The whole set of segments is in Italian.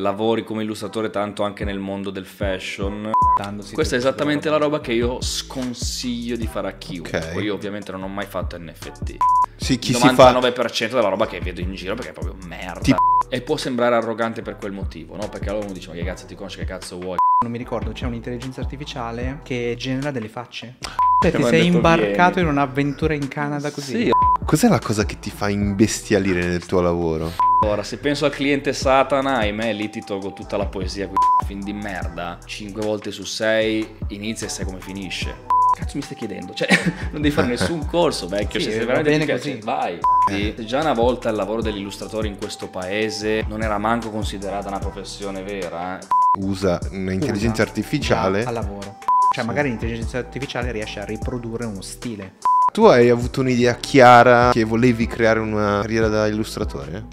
Lavori come illustratore tanto anche nel mondo del fashion. Dandosi Questa è esattamente la roba che io sconsiglio di fare a chiunque. Okay. io ovviamente non ho mai fatto NFT. Sì, chi 99% si fa... della roba che vedo in giro perché è proprio merda. Ti... E può sembrare arrogante per quel motivo, no? Perché allora uno dice ma che cazzo ti conosci, che cazzo vuoi? Non mi ricordo, c'è un'intelligenza artificiale che genera delle facce. Cioè, ti sei imbarcato vieni. in un'avventura in Canada così. Sì. Cos'è la cosa che ti fa imbestialire nel tuo lavoro? Allora, se penso al cliente Satana, ahimè, lì ti tolgo tutta la poesia, film di merda. 5 volte su 6 inizia e sai come finisce. Cazzo mi stai chiedendo? Cioè, non devi fare nessun corso, vecchio. Sì, se sei veramente bene così, vai. Sì, eh. già una volta il lavoro dell'illustratore in questo paese non era manco considerata una professione vera. Eh. Usa un'intelligenza artificiale. Al lavoro. Cioè, sì. magari l'intelligenza artificiale riesce a riprodurre uno stile. Tu hai avuto un'idea chiara che volevi creare una carriera da illustratore?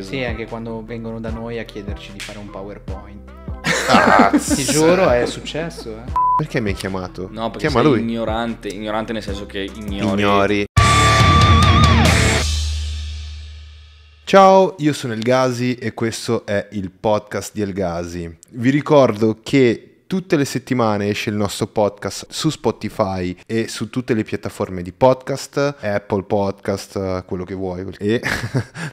Sì, anche quando vengono da noi a chiederci di fare un PowerPoint. Ti giuro, è successo. Eh. Perché mi hai chiamato? No, perché Chiama sei lui. ignorante, ignorante nel senso che ignori. ignori. Ciao, io sono Elgasi e questo è il podcast di Elgasi. Vi ricordo che tutte le settimane esce il nostro podcast su Spotify e su tutte le piattaforme di podcast, Apple Podcast, quello che vuoi, e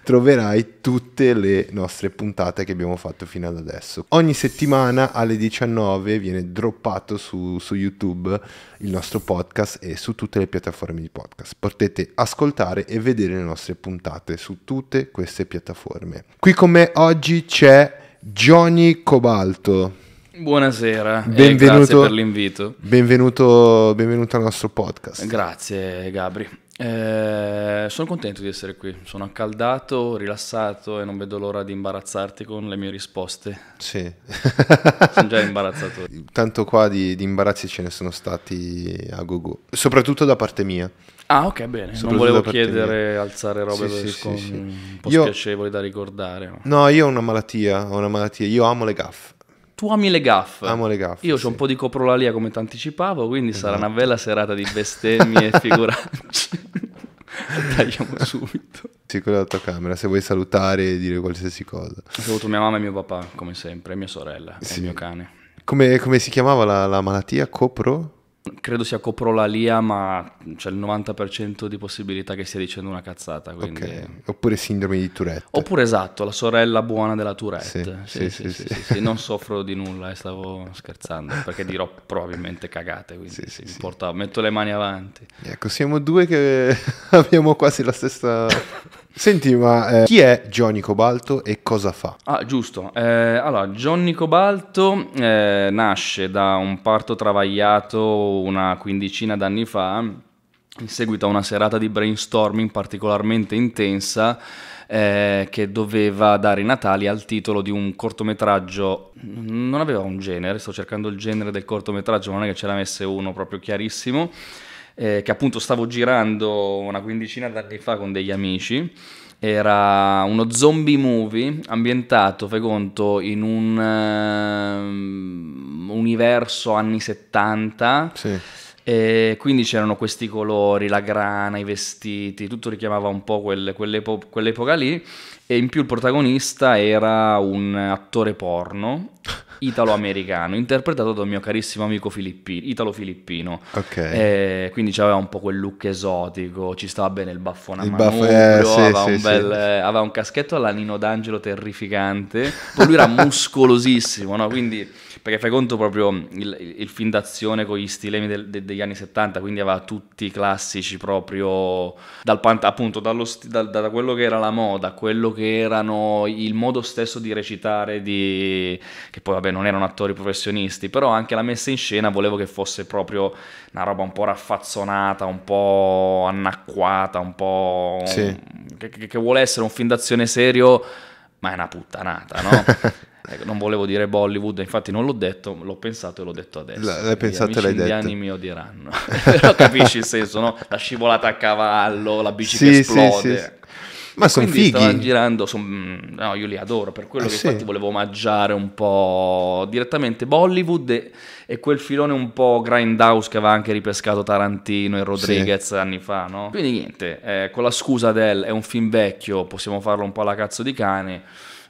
troverai tutte le nostre puntate che abbiamo fatto fino ad adesso. Ogni settimana alle 19 viene droppato su, su YouTube il nostro podcast e su tutte le piattaforme di podcast. Potete ascoltare e vedere le nostre puntate su tutte queste piattaforme. Qui con me oggi c'è Johnny Cobalto. Buonasera, benvenuto, per l'invito. Benvenuto, benvenuto, al nostro podcast. Grazie Gabri. Eh, sono contento di essere qui, sono accaldato, rilassato e non vedo l'ora di imbarazzarti con le mie risposte. Sì. sono già imbarazzato. Tanto qua di, di, imbarazzi ce ne sono stati a gogo, soprattutto da parte mia. Ah ok bene, non volevo chiedere, mia. alzare robe sì, sì, sì, sì. un po' io, spiacevoli da ricordare. No. no, io ho una malattia, ho una malattia, io amo le gaffe tu ami le gaffe. Amo le gaffe. Io sì. ho un po' di coprolalia come ti anticipavo, quindi esatto. sarà una bella serata di bestemmie e figuracci. Tagliamo subito. Sì, quella la tua camera, se vuoi salutare e dire qualsiasi cosa. Saluto mia mamma e mio papà, come sempre, e mia sorella, sì. e il mio cane. Come, come si chiamava la, la malattia? Copro? Credo sia copro la LIA, ma c'è cioè, il 90% di possibilità che stia dicendo una cazzata. Quindi... Okay. Oppure sindrome di Tourette. Oppure esatto, la sorella buona della Tourette. Sì, sì, sì, sì Non soffro di nulla, eh, stavo scherzando, perché dirò probabilmente cagate, quindi importa, metto le mani avanti. Ecco, siamo due che abbiamo quasi la stessa... Senti, ma eh, chi è Johnny Cobalto e cosa fa? Ah, giusto. Eh, allora, Johnny Cobalto eh, nasce da un parto travagliato una quindicina d'anni fa, in seguito a una serata di brainstorming particolarmente intensa. Eh, che doveva dare i Natali al titolo di un cortometraggio, non aveva un genere, sto cercando il genere del cortometraggio, ma non è che ce l'avesse uno proprio chiarissimo, eh, che appunto stavo girando una quindicina d'anni fa con degli amici. Era uno zombie movie ambientato, fai conto, in un eh, universo anni 70. Sì. E quindi c'erano questi colori, la grana, i vestiti, tutto richiamava un po' quelle, quell'epo- quell'epoca lì e in più il protagonista era un attore porno italo-americano, interpretato dal mio carissimo amico Filippi, italo-filippino. Ok. Eh, quindi aveva un po' quel look esotico, ci stava bene il baffone a manubrio, eh, sì, aveva, sì, un bel, sì. aveva, un caschetto alla Nino D'Angelo terrificante, poi lui era muscolosissimo, no? Quindi perché fai conto proprio mm, il, il film d'azione con gli stilemi del, de, degli anni 70, quindi aveva tutti i classici proprio dal, appunto dallo, da, da, quello che era la moda, quello che erano il modo stesso di recitare, di, che poi vabbè non erano attori professionisti, però anche la messa in scena volevo che fosse proprio una roba un po' raffazzonata, un po' anacquata, un po'... Sì. Che, che, che vuole essere un film d'azione serio, ma è una puttanata, no? Ecco, non volevo dire Bollywood, infatti non l'ho detto, l'ho pensato e l'ho detto adesso. L- l'hai pensato e l'hai detto. Gli anni mi odieranno. capisci il senso, no? La scivolata a cavallo, la bici sì, che esplode. Sì, sì, ma sono fighi. Stavano girando, son... Mm, no, io li adoro per quello ah, che sì. infatti volevo omaggiare un po' direttamente Bollywood e, e, quel filone un po' grindhouse che aveva anche ripescato Tarantino e Rodriguez sì. anni fa, no? Quindi niente, eh, con la scusa del è un film vecchio, possiamo farlo un po' alla cazzo di cane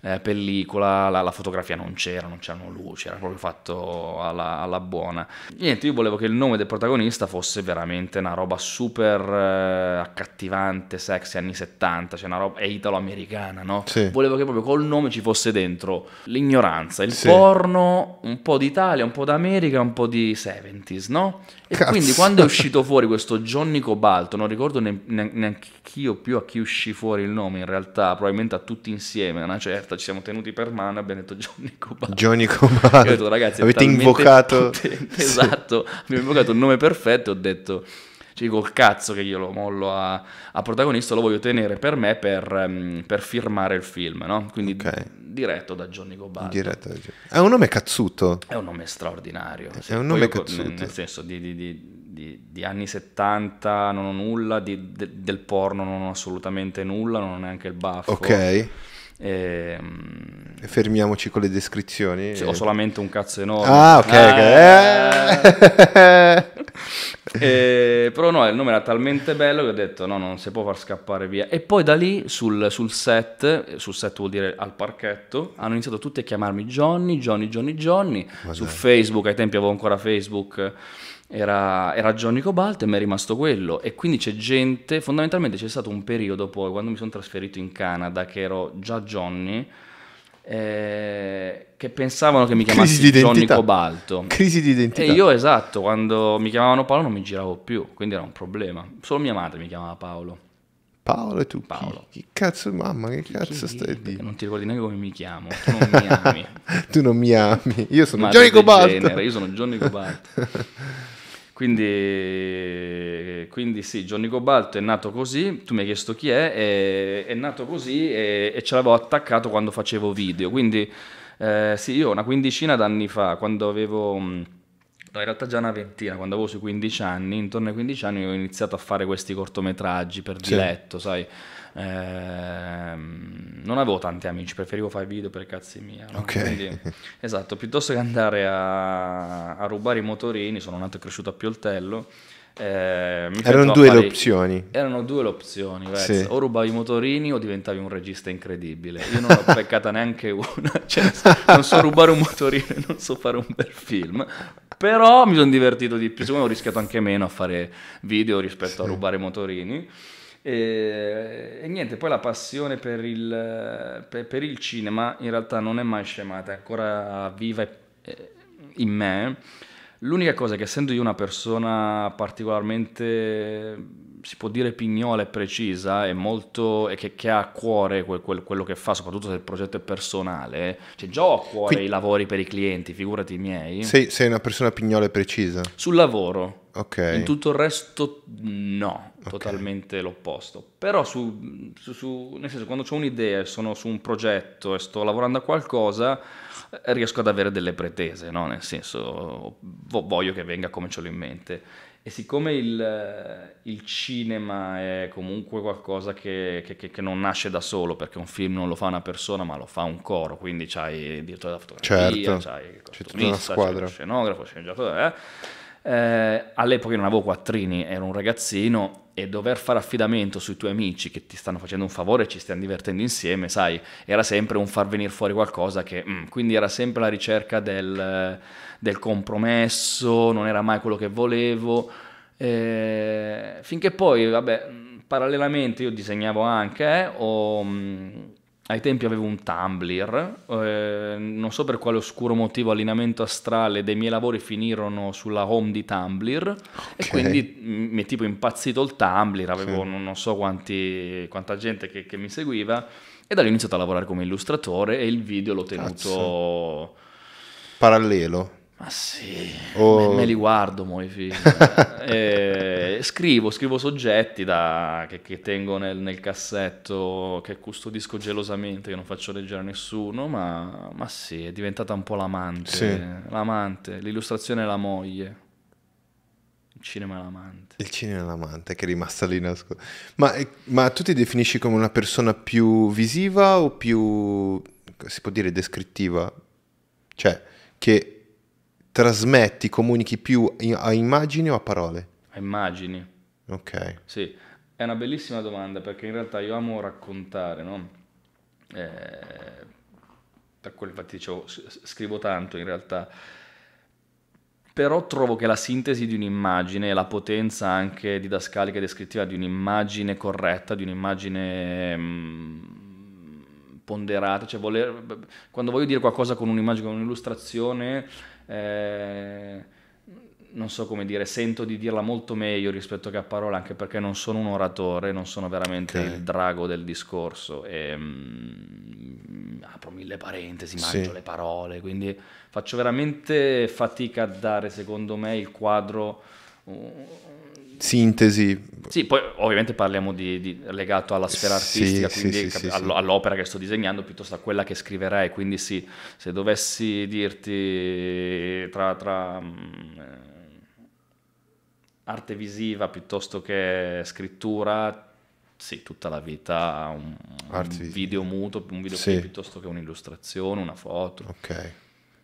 eh, pellicola, la, la, fotografia non c'era, non c'erano luci, era proprio fatto alla, alla, buona. Niente, io volevo che il nome del protagonista fosse veramente una roba super eh, accattivante, sexy, anni 70, cioè una roba è italo-americana, no? Sì. Volevo che proprio col nome ci fosse dentro l'ignoranza, il sì. porno, un po' d'Italia, un po' d'America, un po' di 70s, no? Cazzo. Quindi quando è uscito fuori questo Johnny Cobalto, non ricordo neanche io più a chi uscì fuori il nome in realtà, probabilmente a tutti insieme, una certa, ci siamo tenuti per mano e abbiamo detto Johnny Cobalto. Johnny Cobalto. Detto, Ragazzi, avete invocato... Potente, esatto, sì. abbiamo invocato il nome perfetto e ho detto cioè col cazzo che io lo mollo a, a protagonista, lo voglio tenere per me per, ehm, per firmare il film, no? Quindi okay. diretto da Johnny Gobaldo. Diretto da Johnny. È un nome cazzuto. È un nome straordinario. È un nome Poi cazzuto. Nel senso di, di, di di, di, anni 70 non ho nulla, di, de, del porno non ho assolutamente nulla, non ho neanche il baffo. Ok. E, ehm, e fermiamoci con le descrizioni. Cioè, ho solamente un cazzo enorme. Ah, ok. Eh. okay. Eh. e, eh, però no, il nome era talmente bello che ho detto no, non si può far scappare via. E poi da lì sul, sul set, sul set vuol dire al parchetto, hanno iniziato tutti a chiamarmi Johnny, Johnny, Johnny, Johnny. su Facebook, ai tempi avevo ancora Facebook era, era Johnny Cobalt e mi è rimasto quello. E quindi c'è gente, fondamentalmente c'è stato un periodo poi, quando mi sono trasferito in Canada, che ero già Johnny, eh, che pensavano che mi chiamassi Johnny Cobalto. Crisi di identità. E io esatto, quando mi chiamavano Paolo non mi giravo più, quindi era un problema. Solo mia madre mi chiamava Paolo. Paolo e tu Paolo. Chi, chi cazzo, mamma, che cazzo chi, stai dicendo? Non ti ricordi neanche come mi chiamo, tu non mi ami. tu non mi ami. Io sono Johnny Cobalto. Io sono Johnny Cobalto. Quindi, quindi sì, Johnny Cobalto è nato così, tu mi hai chiesto chi è, è, è nato così e, e ce l'avevo attaccato quando facevo video, quindi eh, sì, io una quindicina d'anni fa, quando avevo, mm, no in realtà già una ventina, quando avevo sui 15 anni, intorno ai 15 anni ho iniziato a fare questi cortometraggi per sì. diletto, sai Ehm, non avevo tanti amici, preferivo fare video per cazzi mia. No? Ok. Quindi, esatto, piuttosto che andare a, a, rubare i motorini, sono nato e cresciuto a Pioltello. Eh, erano due fare... le opzioni. Erano due le opzioni, sì. o rubavi i motorini o diventavi un regista incredibile. Io non ho peccata neanche una, cioè, non so rubare un motorino e non so fare un bel film. Però mi sono divertito di più, secondo me ho rischiato anche meno a fare video rispetto sì. a rubare motorini. E, e, niente, poi la passione per il, per, per il, cinema in realtà non è mai scemata, è ancora viva in me. L'unica cosa è che essendo io una persona particolarmente, si può dire, pignola e precisa e, che, che, ha a cuore quel, quel, quello che fa, soprattutto se il progetto è personale, cioè già ho a cuore Quindi, i lavori per i clienti, figurati i miei. Sei, sei una persona pignola e precisa? Sul lavoro. Ok. In tutto il resto no totalmente okay. l'opposto. Però su, su, su, nel senso, quando ho un'idea e sono su un progetto e sto lavorando a qualcosa, eh, riesco ad avere delle pretese, no? nel senso voglio che venga come ce l'ho in mente. E siccome il, eh, il cinema è comunque qualcosa che, che, che, non nasce da solo, perché un film non lo fa una persona, ma lo fa un coro, quindi c'hai il direttore della fotografia, certo. c'hai il costumista, c'hai lo scenografo, sceneggiatore, eh? eh, all'epoca io non avevo quattrini, ero un ragazzino e dover fare affidamento sui tuoi amici che ti stanno facendo un favore e ci stiamo divertendo insieme, sai, era sempre un far venire fuori qualcosa che... Mm, quindi era sempre la ricerca del, del, compromesso, non era mai quello che volevo, eh, finché poi, vabbè, mm, parallelamente io disegnavo anche, eh, ho mm, ai tempi avevo un Tumblr, eh, non so per quale oscuro motivo allineamento astrale dei miei lavori finirono sulla home di Tumblr okay. e quindi mi è tipo impazzito il Tumblr, avevo okay. non so quanti, quanta gente che, che, mi seguiva e da lì ho iniziato a lavorare come illustratore e il video l'ho tenuto... Cazzo. Parallelo? Ma sì, oh. me, me, li guardo mo i film. eh, scrivo, scrivo soggetti da, che, che, tengo nel, nel, cassetto, che custodisco gelosamente, che non faccio leggere a nessuno, ma, ma sì, è diventata un po' l'amante. Sì. L'amante, l'illustrazione è la moglie. Il cinema è l'amante. Il cinema è l'amante, che è rimasta lì nascosta. Ma, eh, ma tu ti definisci come una persona più visiva o più, si può dire, descrittiva? Cioè, che trasmetti, comunichi più a immagini o a parole? A immagini. Ok. Sì, è una bellissima domanda perché in realtà io amo raccontare, no? Eh, per quello infatti dicevo, scrivo tanto in realtà, però trovo che la sintesi di un'immagine e la potenza anche didascalica e descrittiva di un'immagine corretta, di un'immagine... Mh, mm, ponderata, cioè voler, quando voglio dire qualcosa con un'immagine, con un'illustrazione, eh, non so come dire, sento di dirla molto meglio rispetto che a parole, anche perché non sono un oratore, non sono veramente okay. il drago del discorso. E, mm, apro mille parentesi, mangio sì. le parole, quindi faccio veramente fatica a dare, secondo me, il quadro sintesi. Sì, poi ovviamente parliamo di, di legato alla sfera artistica, sì, quindi sì, cap- sì, all'opera che sto disegnando piuttosto a quella che scriverei. quindi sì, se dovessi dirti tra, tra mm, eh, arte visiva piuttosto che scrittura, sì, tutta la vita un, un video muto, un video piuttosto che un'illustrazione, una foto. Ok.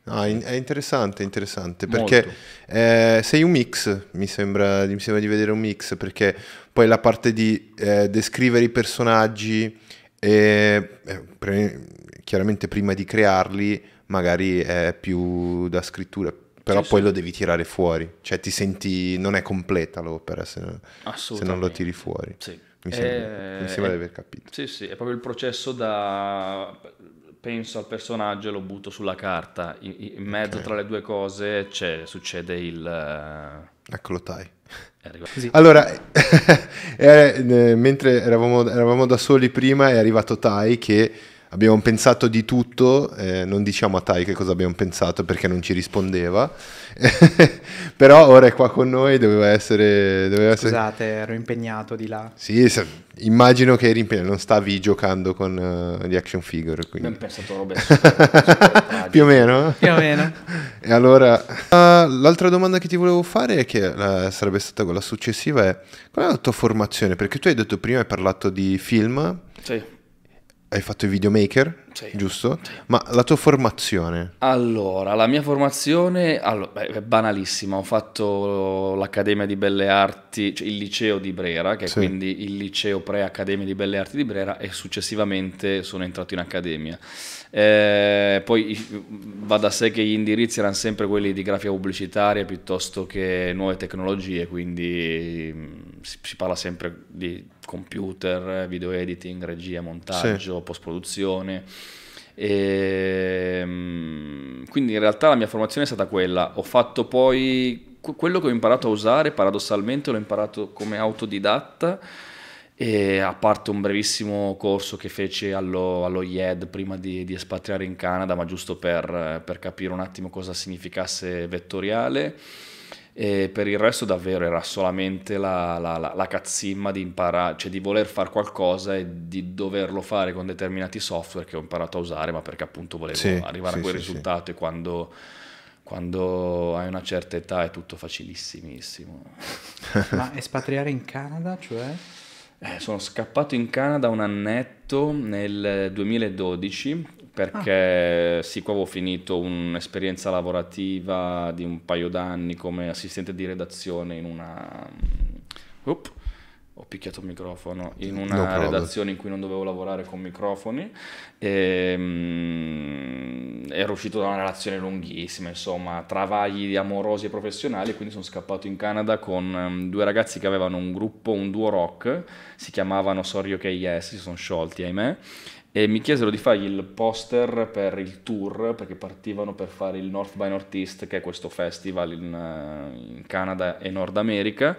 Ah, è interessante, interessante perché eh, sei un mix, mi sembra, mi sembra, di vedere un mix, perché poi la parte di eh, descrivere i personaggi, e, eh, pre- chiaramente prima di crearli, magari è più da scrittura, però sì, poi sì. lo devi tirare fuori, cioè ti senti, non è completa l'opera se, se non lo tiri fuori. Sì. Mi, sembra, mi sembra eh, di aver capito. Sì, sì, è proprio il processo da penso al personaggio e lo butto sulla carta. In, in mezzo okay. tra le due cose succede il... La eh, clotai. Sì. Allora, eh, mentre eravamo, eravamo, da soli prima è arrivato Tai che abbiamo pensato di tutto, eh, non diciamo a Tai che cosa abbiamo pensato perché non ci rispondeva, però ora è qua con noi, doveva essere... Doveva Scusate, essere... ero impegnato di là. Sì, se... immagino che eri impegnato, non stavi giocando con uh, gli action figure. Quindi. Abbiamo pensato robe Più o meno? Più o meno. e allora, uh, l'altra domanda che ti volevo fare è che uh, sarebbe stata quella successiva è, qual è la tua formazione? Perché tu hai detto prima, hai parlato di film... Sì hai fatto il videomaker, sì. giusto? Sì. Ma la tua formazione? Allora, la mia formazione allora, beh, è banalissima. Ho fatto l'Accademia di Belle Arti, cioè il liceo di Brera, che sì. è quindi il liceo pre-Accademia di Belle Arti di Brera, e successivamente sono entrato in accademia. Eh, poi va da sé che gli indirizzi erano sempre quelli di grafia pubblicitaria piuttosto che nuove tecnologie, quindi si, si, parla sempre di computer, video editing, regia, montaggio, sì. post-produzione. E, ehm, quindi in realtà la mia formazione è stata quella. Ho fatto poi quello che ho imparato a usare, paradossalmente l'ho imparato come autodidatta. E a parte un brevissimo corso che fece allo, allo IED prima di, di, espatriare in Canada, ma giusto per, per capire un attimo cosa significasse vettoriale. E per il resto davvero era solamente la, la, la, la cazzimma di imparare, cioè di voler fare qualcosa e di doverlo fare con determinati software che ho imparato a usare, ma perché appunto volevo sì, arrivare sì, a quel sì, risultato e quando quando hai una certa età è tutto facilissimissimo. Ma espatriare in Canada, cioè? Eh, sono scappato in Canada un annetto nel 2012 perché ah. sì, qua avevo finito un'esperienza lavorativa di un paio d'anni come assistente di redazione in una... Mm, up, ho picchiato il microfono, in una no redazione in cui non dovevo lavorare con microfoni e, um, ero uscito da una relazione lunghissima, insomma, travagli amorosi e professionali, quindi sono scappato in Canada con um, due ragazzi che avevano un gruppo, un duo rock, si chiamavano Sorry OK Yes, si sono sciolti, ahimè e mi chiesero di fargli il poster per il tour perché partivano per fare il North by Northeast che è questo festival in, eh, in Canada e Nord America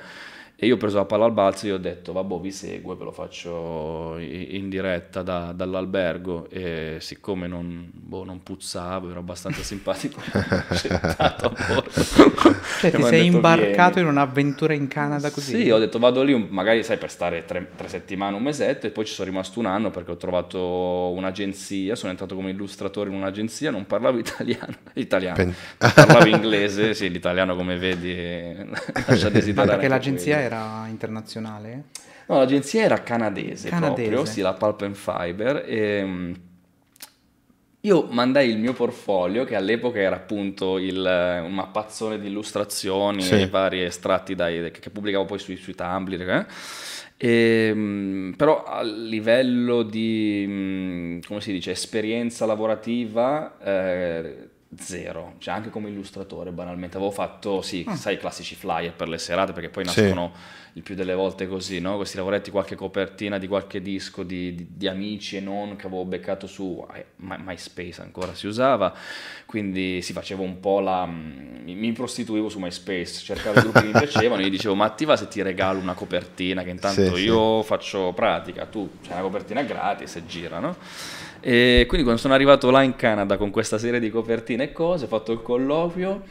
e io ho preso la palla al balzo e ho detto, vabbè, vi seguo, ve lo faccio in diretta da, dall'albergo. E siccome non, boh, non, puzzavo, ero abbastanza simpatico, scettato a boh. Cioè, ti sei detto, imbarcato Vieni. in un'avventura in Canada così? Sì, ho detto, vado lì, magari sai, per stare tre, tre, settimane, un mesetto, e poi ci sono rimasto un anno perché ho trovato un'agenzia, sono entrato come illustratore in un'agenzia, non parlavo italiano, italiano. Pen- parlavo inglese, sì, l'italiano come vedi lascia desiderare. Ma perché l'agenzia quello. era? era internazionale? No, l'agenzia era canadese, canadese. proprio, sì, la Pulp and Fiber. E, ehm, io mandai il mio portfolio, che all'epoca era appunto il, un mappazzone di illustrazioni sì. e vari estratti dai, che pubblicavo poi sui, sui Tumblr. Eh? E, ehm, però a livello di, mm, come si dice, esperienza lavorativa, eh, zero, cioè anche come illustratore banalmente, avevo fatto, sì, mm. sai, i classici flyer per le serate, perché poi nascono sì. il più delle volte così, no? questi lavoretti, qualche copertina di qualche disco di, di, di amici e non che avevo beccato su eh, My, MySpace ancora si usava, quindi si sì, facevo un po' la... Mm, mi, mi prostituivo su MySpace, cercavo i gruppi che mi piacevano, e gli dicevo ma attiva se ti regalo una copertina che intanto sì, io faccio pratica, tu c'è una copertina gratis e gira, no? E quindi quando sono arrivato là in Canada con questa serie di copertine e cose, ho fatto il colloquio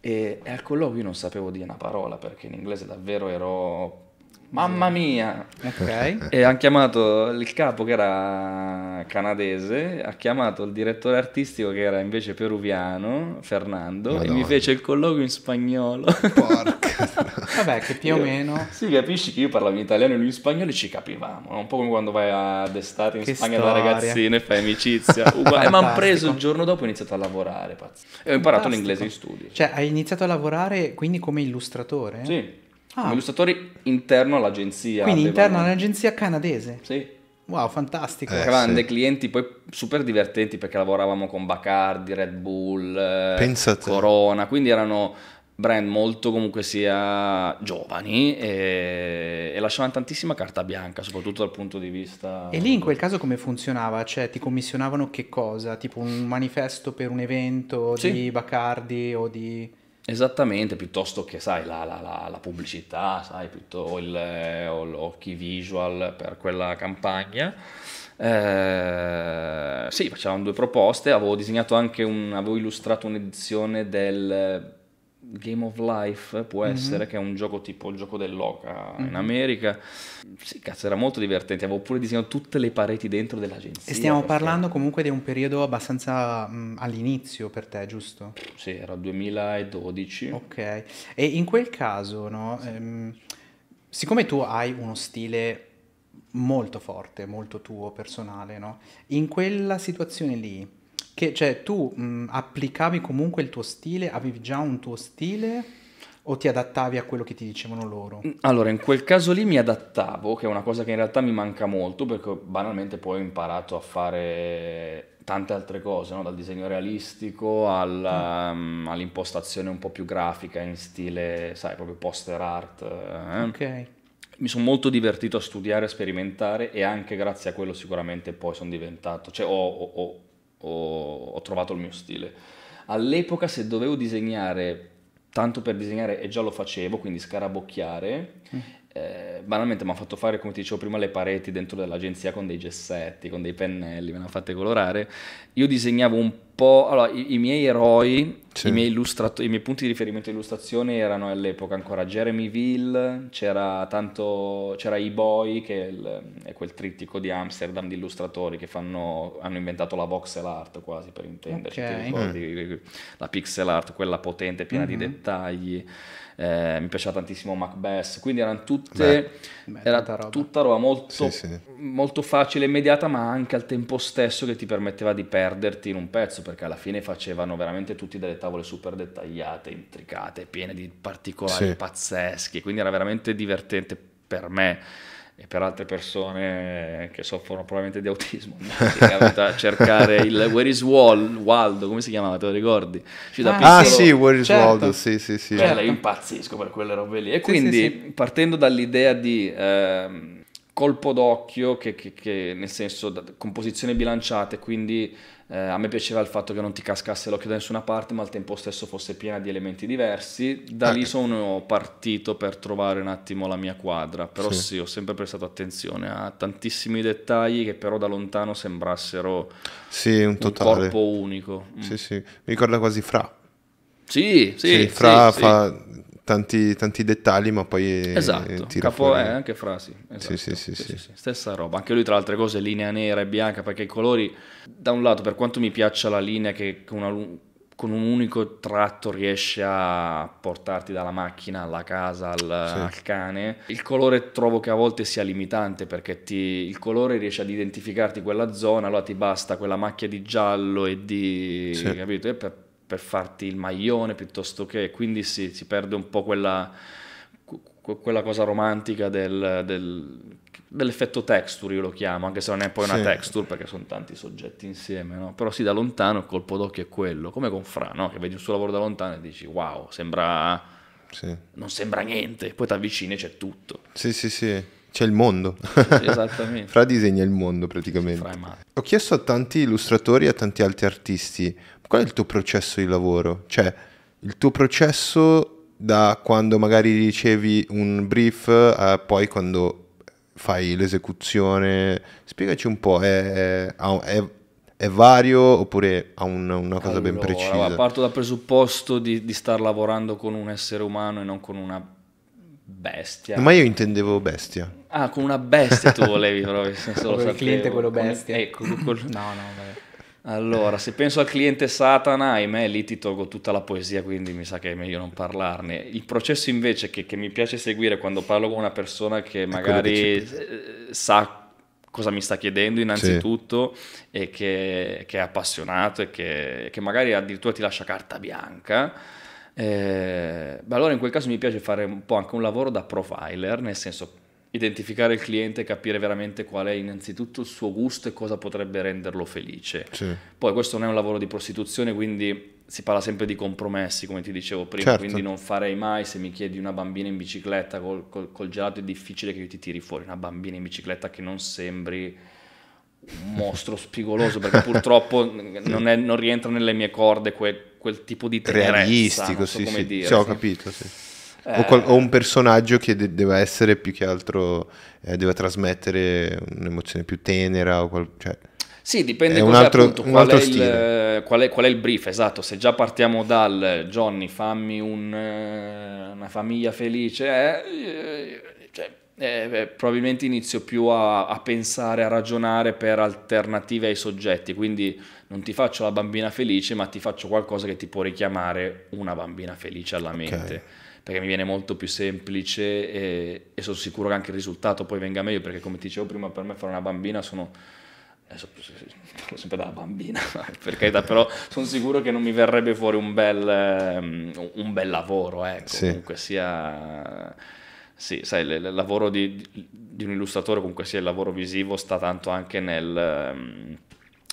e, e al colloquio non sapevo dire una parola perché in inglese davvero ero Mamma mia! Ok. E hanno chiamato il capo che era canadese, ha chiamato il direttore artistico che era invece peruviano, Fernando, Madonna. e mi fece il colloquio in spagnolo. Porca! Vabbè, che più o meno... Sì, capisci che io parlavo in italiano e lui in spagnolo e ci capivamo. Un po' come quando vai ad estate in che Spagna storia. da ragazzino e fai amicizia. e mi hanno preso il giorno dopo e ho iniziato a lavorare, pazzo. E ho imparato Fantastico. l'inglese in studio. Cioè, hai iniziato a lavorare quindi come illustratore? Sì. Ah. Come illustratore interno all'agenzia. Quindi avevano... interno all'agenzia canadese? Sì. Wow, fantastico. Eh, Avevano sì. dei clienti poi super divertenti perché lavoravamo con Bacardi, Red Bull, eh, Pensate. Corona, quindi erano brand molto comunque sia giovani e, e lasciavano tantissima carta bianca, soprattutto dal punto di vista... E lì in quel caso come funzionava? Cioè ti commissionavano che cosa? Tipo un manifesto per un evento sì. di Bacardi o di... Esattamente, piuttosto che, sai, la, la, la, la pubblicità, sai, o, il, eh, o, il, visual per quella campagna. Eh, sì, facevamo due proposte, avevo disegnato anche un, avevo illustrato un'edizione del Game of Life può mm-hmm. che è un gioco tipo il gioco dell'Oca mm-hmm. in mhm. America. Sì, cazzo, era molto divertente. Avevo pure disegnato tutte le pareti dentro dell'agenzia. E stiamo perché... parlando comunque di un periodo abbastanza mh, all'inizio per te, giusto? Sì, era 2012. Ok. E in quel caso, no? Sì. Ehm, siccome tu hai uno stile molto forte, molto tuo, personale, no? In quella situazione lì che cioè tu mh, applicavi comunque il tuo stile, avevi già un tuo stile o ti adattavi a quello che ti dicevano loro? Mm, allora, in quel caso lì mi adattavo, che è una cosa che in realtà mi manca molto perché banalmente poi ho imparato a fare tante altre cose, no? dal disegno realistico alla, mm. um, all'impostazione un po' più grafica in stile, sai, proprio poster art. Eh? Ok. Mi sono molto divertito a studiare, a sperimentare e anche grazie a quello sicuramente poi sono diventato, cioè ho, ho ho, ho trovato il mio stile. All'epoca se dovevo disegnare, tanto per disegnare e già lo facevo, quindi scarabocchiare, mm eh, banalmente mi ha fatto fare, come ti dicevo prima, le pareti dentro dell'agenzia con dei gessetti, con dei pennelli, me le ha fatte colorare. Io disegnavo un po', allora, i, i miei eroi, sì. i, miei i, miei punti di riferimento di illustrazione erano all'epoca ancora Jeremy Ville, c'era tanto, c'era E-Boy, che è, il, è, quel trittico di Amsterdam di illustratori che fanno, hanno inventato la voxel art quasi, per intenderci, okay. mm. la pixel art, quella potente, piena mm -hmm. di mm-hmm. dettagli eh, mi piaceva tantissimo Macbeth, quindi erano tutte, Beh, era roba. tutta roba molto, sì, sì. molto facile, immediata, ma anche al tempo stesso che ti permetteva di perderti in un pezzo, perché alla fine facevano veramente tutti delle tavole super dettagliate, intricate, piene di particolari sì. pazzeschi, quindi era veramente divertente per me e per altre persone che soffrono probabilmente di autismo, a cercare il Where is Wall, Waldo, come si chiamava, te lo ricordi? Cioè, ah, ah sì, Where is certo. Waldo, sì sì sì. Cioè, certo. io impazzisco per quelle robe lì. E quindi sì, sì. partendo dall'idea di... Ehm, colpo d'occhio, che, che, che nel senso da, composizioni bilanciate, quindi eh, a me piaceva il fatto che non ti cascasse l'occhio da nessuna parte, ma al tempo stesso fosse piena di elementi diversi. Da ah. lì sono partito per trovare un attimo la mia quadra, però sì. sì, ho sempre prestato attenzione a tantissimi dettagli che però da lontano sembrassero sì, un, un, corpo unico. Mm. Sì, mm. sì, mi ricorda quasi Fra. Sì, sì, sì, fra, sì, fra Tanti, tanti, dettagli, ma poi esatto. Eh, tira Capo fuori. è eh, anche frasi. Esatto. Sì, sì, sì, Stessa roba. Anche lui, tra le altre cose, linea nera e bianca, perché i colori, da un lato, per quanto mi piaccia la linea che con, una, con un unico tratto riesce a portarti dalla macchina alla casa, al, al cane, il colore trovo che a volte sia limitante, perché ti, il colore riesce ad identificarti quella zona, allora ti basta quella macchia di giallo e di... capito? E per, per farti il maglione piuttosto che, quindi sì, si perde un po' quella, quella cosa romantica del, del, dell'effetto texture, io lo chiamo, anche se non è poi sì. una texture perché sono tanti soggetti insieme, no? però sì, da lontano il colpo d'occhio è quello, come con Fra, no? che vedi un suo lavoro da lontano e dici wow, sembra... Sì. non sembra niente, poi ti avvicini e c'è tutto. Sì, sì, sì. C'è il mondo. Esattamente. Fra disegna il mondo praticamente. Ho chiesto a tanti illustratori e a tanti altri artisti qual è il tuo processo di lavoro? Cioè, il tuo processo da quando magari ricevi un brief a poi quando fai l'esecuzione. Spiegaci un po', è, è, è vario oppure ha un, una cosa allora, ben precisa? Parto dal presupposto di, di star lavorando con un essere umano e non con una bestia. Ma io intendevo bestia. Ah, con una bestia tu volevi, però nel senso lo sapevo. Il cliente quello bestia. Ecco, con, ecco, col... no, no, vabbè. Allora, se penso al cliente Satana, ahimè, lì ti tolgo tutta la poesia, quindi mi sa che è meglio non parlarne. Il processo invece che, che mi piace seguire quando parlo con una persona che magari che eh, sa cosa mi sta chiedendo innanzitutto sì. e che, che, è appassionato e che, che magari addirittura ti lascia carta bianca, eh, beh, allora in quel caso mi piace fare un po' anche un lavoro da profiler, nel senso identificare il cliente, e capire veramente qual è innanzitutto il suo gusto e cosa potrebbe renderlo felice. Sì. Poi questo non è un lavoro di prostituzione, quindi si parla sempre di compromessi, come ti dicevo prima, certo. quindi non farei mai se mi chiedi una bambina in bicicletta col, col, col, gelato, è difficile che io ti tiri fuori una bambina in bicicletta che non sembri un mostro spigoloso, perché purtroppo non, è, non, rientra nelle mie corde quel, quel tipo di tenerezza, realistico, so sì, sì. Dire, sì, ho capito, sì o, qual- o, un personaggio che de- deve essere più che altro, eh, deve trasmettere un'emozione più tenera o qual- cioè... Sì, dipende un altro, appunto, un qual, altro è il, qual, è, qual, è il, brief, esatto, se già partiamo dal Johnny fammi un, eh, una famiglia felice, eh, cioè, eh, probabilmente inizio più a, a, pensare, a ragionare per alternative ai soggetti, quindi non ti faccio la bambina felice ma ti faccio qualcosa che ti può richiamare una bambina felice alla okay. mente perché mi viene molto più semplice e, e sono sicuro che anche il risultato poi venga meglio, perché come ti dicevo prima, per me fare una bambina sono parlo sempre da bambina, per carità, però sono sicuro che non mi verrebbe fuori un bel, ehm, un bel lavoro, ecco, sì. comunque sia... Sì, sai, il, lavoro di, di, un illustratore, comunque sia il lavoro visivo, sta tanto anche nel ehm,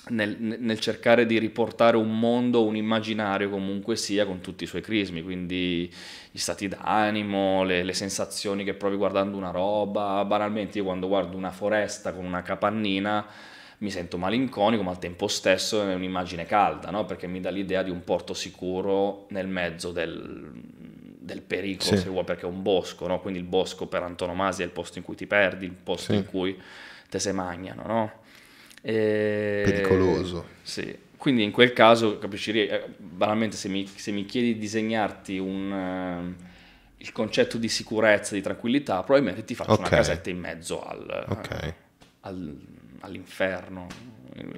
nel, nel, cercare di riportare un mondo, un immaginario comunque sia, con tutti i suoi crismi, quindi gli stati d'animo, le, le, sensazioni che provi guardando una roba, banalmente io quando guardo una foresta con una capannina mi sento malinconico, ma al tempo stesso è un'immagine calda, no? perché mi dà l'idea di un porto sicuro nel mezzo del, del pericolo, sì. se vuoi, perché è un bosco, no? quindi il bosco per antonomasia è il posto in cui ti perdi, il posto sì. in cui te se magnano. No? E... Pericoloso. Eh, sì. Quindi in quel caso, capisci, eh, banalmente se mi, se mi chiedi di disegnarti un, uh, il concetto di sicurezza, di tranquillità, probabilmente ti faccio okay. una casetta in mezzo al, okay. al, all'inferno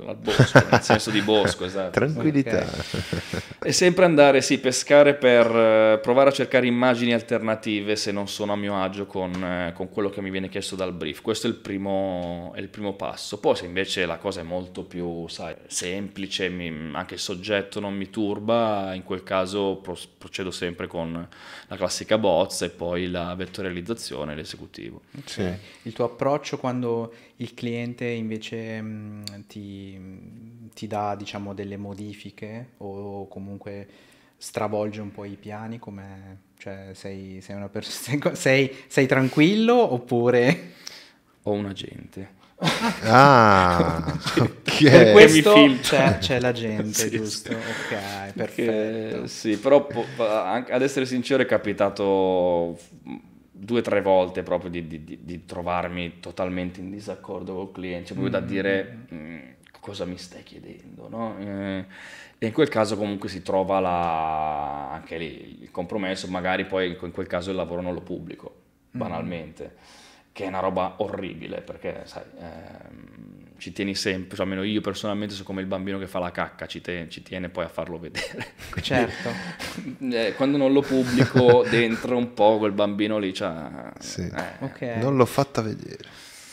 al bosco, nel senso di bosco, esatto. Tranquillità. Okay. E sempre andare, sì, pescare per eh, provare a cercare immagini alternative se non sono a mio agio con, eh, con quello che mi viene chiesto dal brief. Questo è il, primo, è il, primo, passo. Poi se invece la cosa è molto più, sai, semplice, mi, anche il soggetto non mi turba, in quel caso procedo sempre con la classica bozza e poi la vettorializzazione e l'esecutivo. Okay. Sì. Il tuo approccio quando il cliente invece mh, mm, ti ti, dà diciamo, delle modifiche o comunque stravolge un po' i piani? Come, cioè, sei, sei, una persona sei, sei tranquillo oppure... Ho un agente. ah, okay. per questo c'è, c'è la gente, sì, giusto? Sì. Ok, perfetto. Che, sì, però po- ad essere sincero è capitato due o tre volte proprio di, di, di, trovarmi totalmente in disaccordo col cliente, cioè proprio mm-hmm. da mm. dire... Mh, mm. mm, cosa mi stai chiedendo? No? Eh, e in quel caso comunque si trova la, anche lì il compromesso, magari poi in quel caso il lavoro non lo pubblico, mm-hmm. banalmente, mm. che è una roba orribile perché sai, ehm, ci tieni sempre, cioè, almeno io personalmente sono come il bambino che fa la cacca, ci, te, ci tiene poi a farlo vedere. certo. Eh, quando non lo pubblico dentro un po' quel bambino lì c'ha... Cioè, sì. Eh, okay. Non l'ho fatta vedere.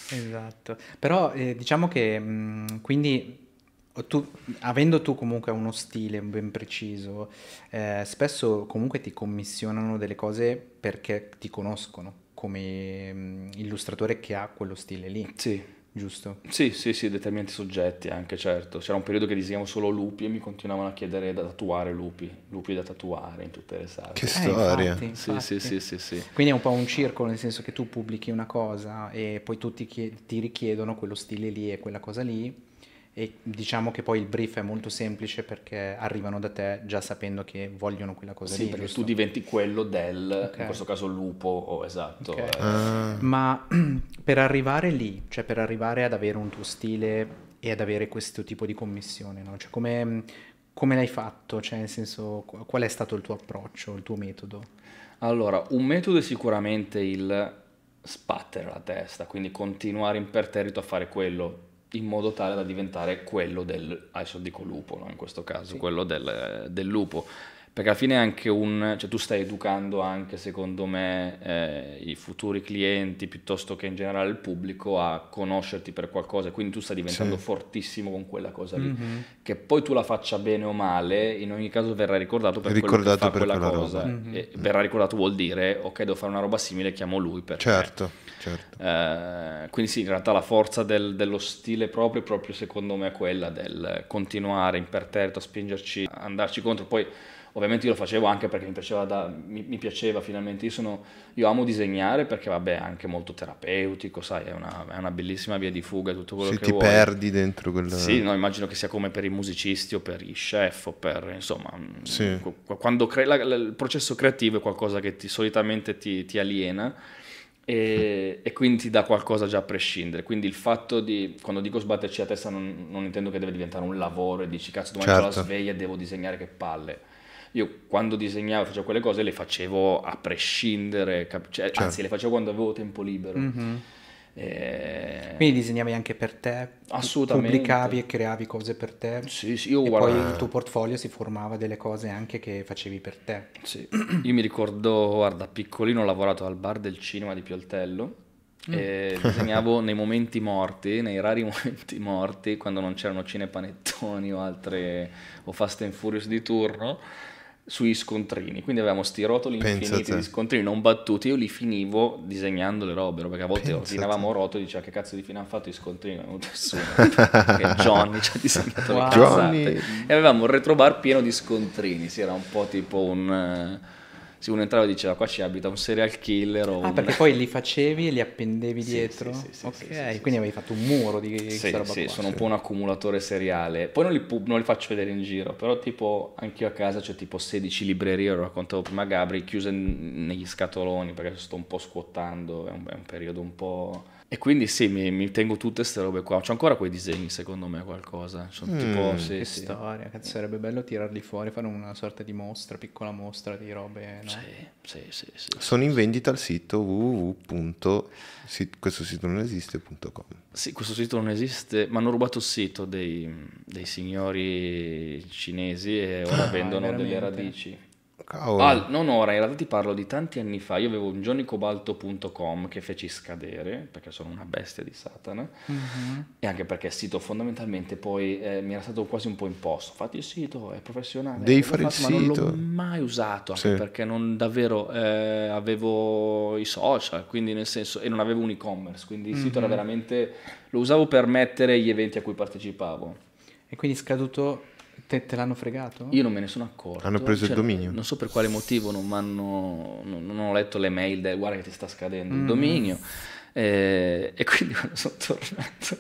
Esatto, però eh, diciamo che mh, mm, quindi tu, avendo tu comunque uno stile ben preciso, eh, spesso comunque ti commissionano delle cose perché ti conoscono come mh, mm, illustratore che ha quello stile lì. Sì giusto? Sì, sì, sì, determinati soggetti anche, certo. C'era un periodo che disegnavo solo lupi e mi continuavano a chiedere da tatuare lupi, lupi da tatuare in tutte le sale. Che eh, storia! Infatti, infatti. Sì, sì, sì, sì, sì, Quindi è un po' un circolo, nel senso che tu pubblichi una cosa e poi tutti ti richiedono quello stile lì e quella cosa lì e diciamo che poi il brief è molto semplice perché arrivano da te già sapendo che vogliono quella cosa sì, lì. Sì, perché giusto? tu diventi quello del, okay. in questo caso lupo, oh, esatto. Okay. Eh. Ah. Ma per arrivare lì, cioè per arrivare ad avere un tuo stile e ad avere questo tipo di commissione, no? Cioè come, come l'hai fatto? Cioè nel senso, qual è stato il tuo approccio, il tuo metodo? Allora, un metodo è sicuramente il Spattere la testa, quindi continuare imperterrito a fare quello in modo tale da diventare quello del, adesso dico lupo, no? in questo caso, sì. quello del, del lupo perché alla fine è anche un, cioè tu stai educando anche secondo me eh, i futuri clienti piuttosto che in generale il pubblico a conoscerti per qualcosa, quindi tu stai diventando sì. fortissimo con quella cosa lì, mm-hmm. che poi tu la faccia bene o male, in ogni caso verrà ricordato per, ricordato per quella, quella, cosa, mm-hmm. mm verrà ricordato vuol dire ok devo fare una roba simile, chiamo lui per Certo, certo. Eh, quindi sì, in realtà la forza del, dello stile proprio, proprio secondo me è quella del continuare imperterrito a spingerci, andarci contro, poi Ovviamente io lo facevo anche perché mi piaceva, da, mi, mi piaceva finalmente, io, sono, io, amo disegnare perché vabbè è anche molto terapeutico, sai, è una, è una bellissima via di fuga, tutto quello Se che ti vuoi. perdi dentro quella... Sì, no, immagino che sia come per i musicisti o per i chef o per, insomma, mm, sì. quando cre- la, la, il processo creativo è qualcosa che ti, solitamente ti, ti aliena. E, e, quindi ti dà qualcosa già a prescindere. Quindi il fatto di, quando dico sbatterci la testa, non, non intendo che deve diventare un lavoro e dici cazzo domani certo. ho la sveglia e devo disegnare che palle. Io quando disegnavo, facevo quelle cose, le facevo a prescindere, cap- cioè, certo. anzi le facevo quando avevo tempo libero. Mm-hmm. E... Eh, Quindi disegnavi anche per te? Assolutamente. Pubblicavi e creavi cose per te? Sì, sì, io e guarda... poi il tuo portfolio si formava delle cose anche che facevi per te? Sì, io mi ricordo, guarda, piccolino ho lavorato al bar del cinema di Pioltello mm. e disegnavo nei momenti morti, nei rari momenti morti, quando non c'erano cinepanettoni o altre, o Fast and Furious di turno sui scontrini, quindi avevamo sti rotoli Pensate. infiniti di scontrini non battuti, io li finivo disegnando le robe, perché a volte Pensate. ordinavamo rotoli e diceva che cazzo di fine hanno fatto i scontrini, non è perché Johnny ci ha disegnato wow. le cazzate. Johnny. E avevamo un retrobar pieno di scontrini, sì, era un po' tipo un... Eh, se uno entrava e diceva qua ci abita un serial killer o ah, un... perché poi li facevi e li appendevi sì, dietro? Sì, sì, ok, quindi avevi fatto un muro di questa roba sì, qua. sono un po' un accumulatore seriale. Poi non li, non li, faccio vedere in giro, però tipo anch'io a casa c'ho tipo 16 librerie, lo raccontavo prima Gabri, chiuse negli scatoloni perché sto un po' scuotando è un, è un periodo un po' E quindi sì, mi, mi tengo tutte queste robe qua. C'ho ancora quei disegni, secondo me, qualcosa. Sono mm, tipo, sì, che sì. storia, cazzo, sarebbe bello tirarli fuori, fare una sorta di mostra, piccola mostra di robe. No? Sì, sì, sì, Sono in vendita al sito www. Sì, questo sito non esiste, ma hanno rubato il sito dei, dei signori cinesi e ora ah, vendono veramente? delle radici. Cavolo. non ora, in realtà ti parlo di tanti anni fa. Io avevo un johnnycobalto.com che feci scadere perché sono una bestia di Satana mm-hmm. e anche perché il sito fondamentalmente poi eh, mi era stato quasi un po' imposto. Fatti il sito, è professionale. Devi fare fatto, il ma sito. Non l'ho mai usato anche sì. perché non davvero eh, avevo i social, quindi nel senso, e non avevo un e-commerce, quindi il mm-hmm. sito era mm-hmm. veramente. Lo usavo per mettere gli eventi a cui partecipavo. E quindi scaduto Te, te, l'hanno fregato? Io non me ne sono accorto. Hanno preso cioè, il dominio. Non so per quale motivo non, hanno. non ho letto le mail del guarda che ti sta scadendo mm. il dominio. Eh, e quindi quando sono tornato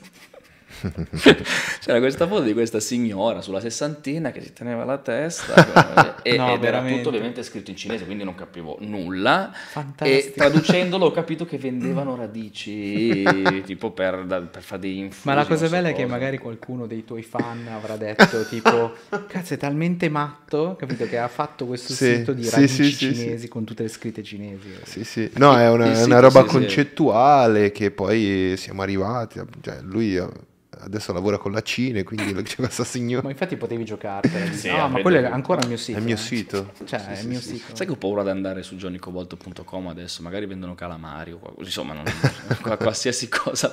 C'era questa foto di questa signora sulla sessantina che si teneva la testa e, no, ed veramente. era tutto ovviamente scritto in cinese, quindi non capivo nulla. Fantastico. E traducendolo ho capito che vendevano mm. radici tipo per, da, per fare dei infusi. Ma la cosa bella cosa. è che magari qualcuno dei tuoi fan avrà detto tipo cazzo è talmente matto, capito, che ha fatto questo sì, sito di sì, radici sì, cinesi con tutte le scritte cinesi. Sì, sì. No, è una, è una roba concettuale che poi siamo arrivati, cioè lui eh, adesso lavora con la Cine, quindi c'è questa signora. Ma infatti potevi giocare. Sì, no, ma quello è ancora il mio sito. È il mio eh. sito. Cioè, sì, è sì, mio sì. sito. Sai che ho paura di andare su johnnycobolto.com adesso, magari vendono calamari o qualcosa, insomma, non, qualsiasi cosa.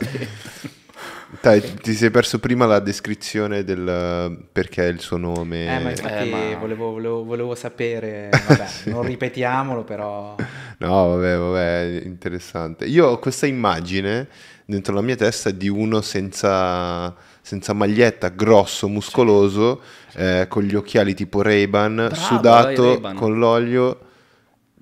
Dai, ti sei perso prima la descrizione del eh, perché il suo nome. Eh, ma eh, ma... Volevo, volevo, volevo, sapere, vabbè, sì. non ripetiamolo però. No, vabbè, vabbè, interessante. Io ho questa immagine dentro la mia testa di uno senza, senza maglietta, grosso, muscoloso, sì. eh, con gli occhiali tipo Ray-Ban, Bravo, sudato Ray-Ban. con l'olio,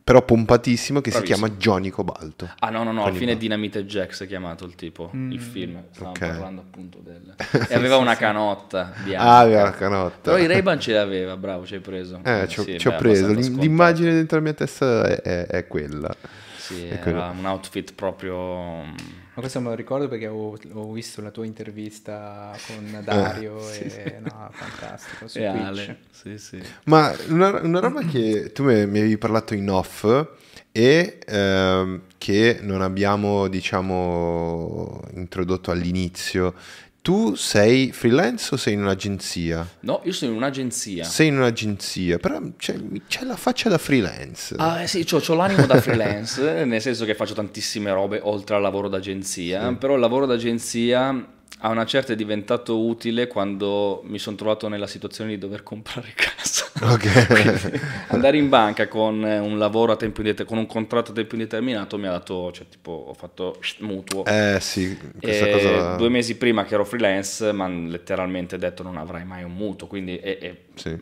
però pompatissimo, che Bravissimo. si chiama Johnny Cobalto. Ah no, no, no, alla fine Dynamite Jack si è chiamato il tipo, mm. il film, stavamo okay. parlando appunto del... E aveva una canotta di Ah, aveva una canotta. Però i Ray-Ban ce l'aveva, bravo, ci hai preso. Eh, ci ho, sì, ci ho preso, l'immagine dentro la mia testa è, è, è quella. Sì, è quella. un outfit proprio mm, questo me lo ricordo perché ho, ho visto la tua intervista con eh, Dario eh, sì, e sì. no, fantastico. Su e sì, sì. Ma una, una, roba che tu mi, mi avevi parlato in off e ehm, che non abbiamo diciamo introdotto all'inizio tu sei freelance o sei in un'agenzia? No, io sono in un'agenzia. Sei in un'agenzia, però c'è, c'è la faccia da freelance. Ah, eh sì, ho l'animo da freelance, nel senso che faccio tantissime robe oltre al lavoro d'agenzia, sì. però il lavoro d'agenzia a una certa è diventato utile quando mi sono trovato nella situazione di dover comprare casa. Ok. andare in banca con eh, un lavoro a tempo indeterminato, con un contratto a tempo indeterminato mi ha dato, cioè tipo ho fatto mutuo. Eh sì, cosa... Due mesi prima che ero freelance mi hanno letteralmente detto non avrai mai un mutuo, quindi è, è sì.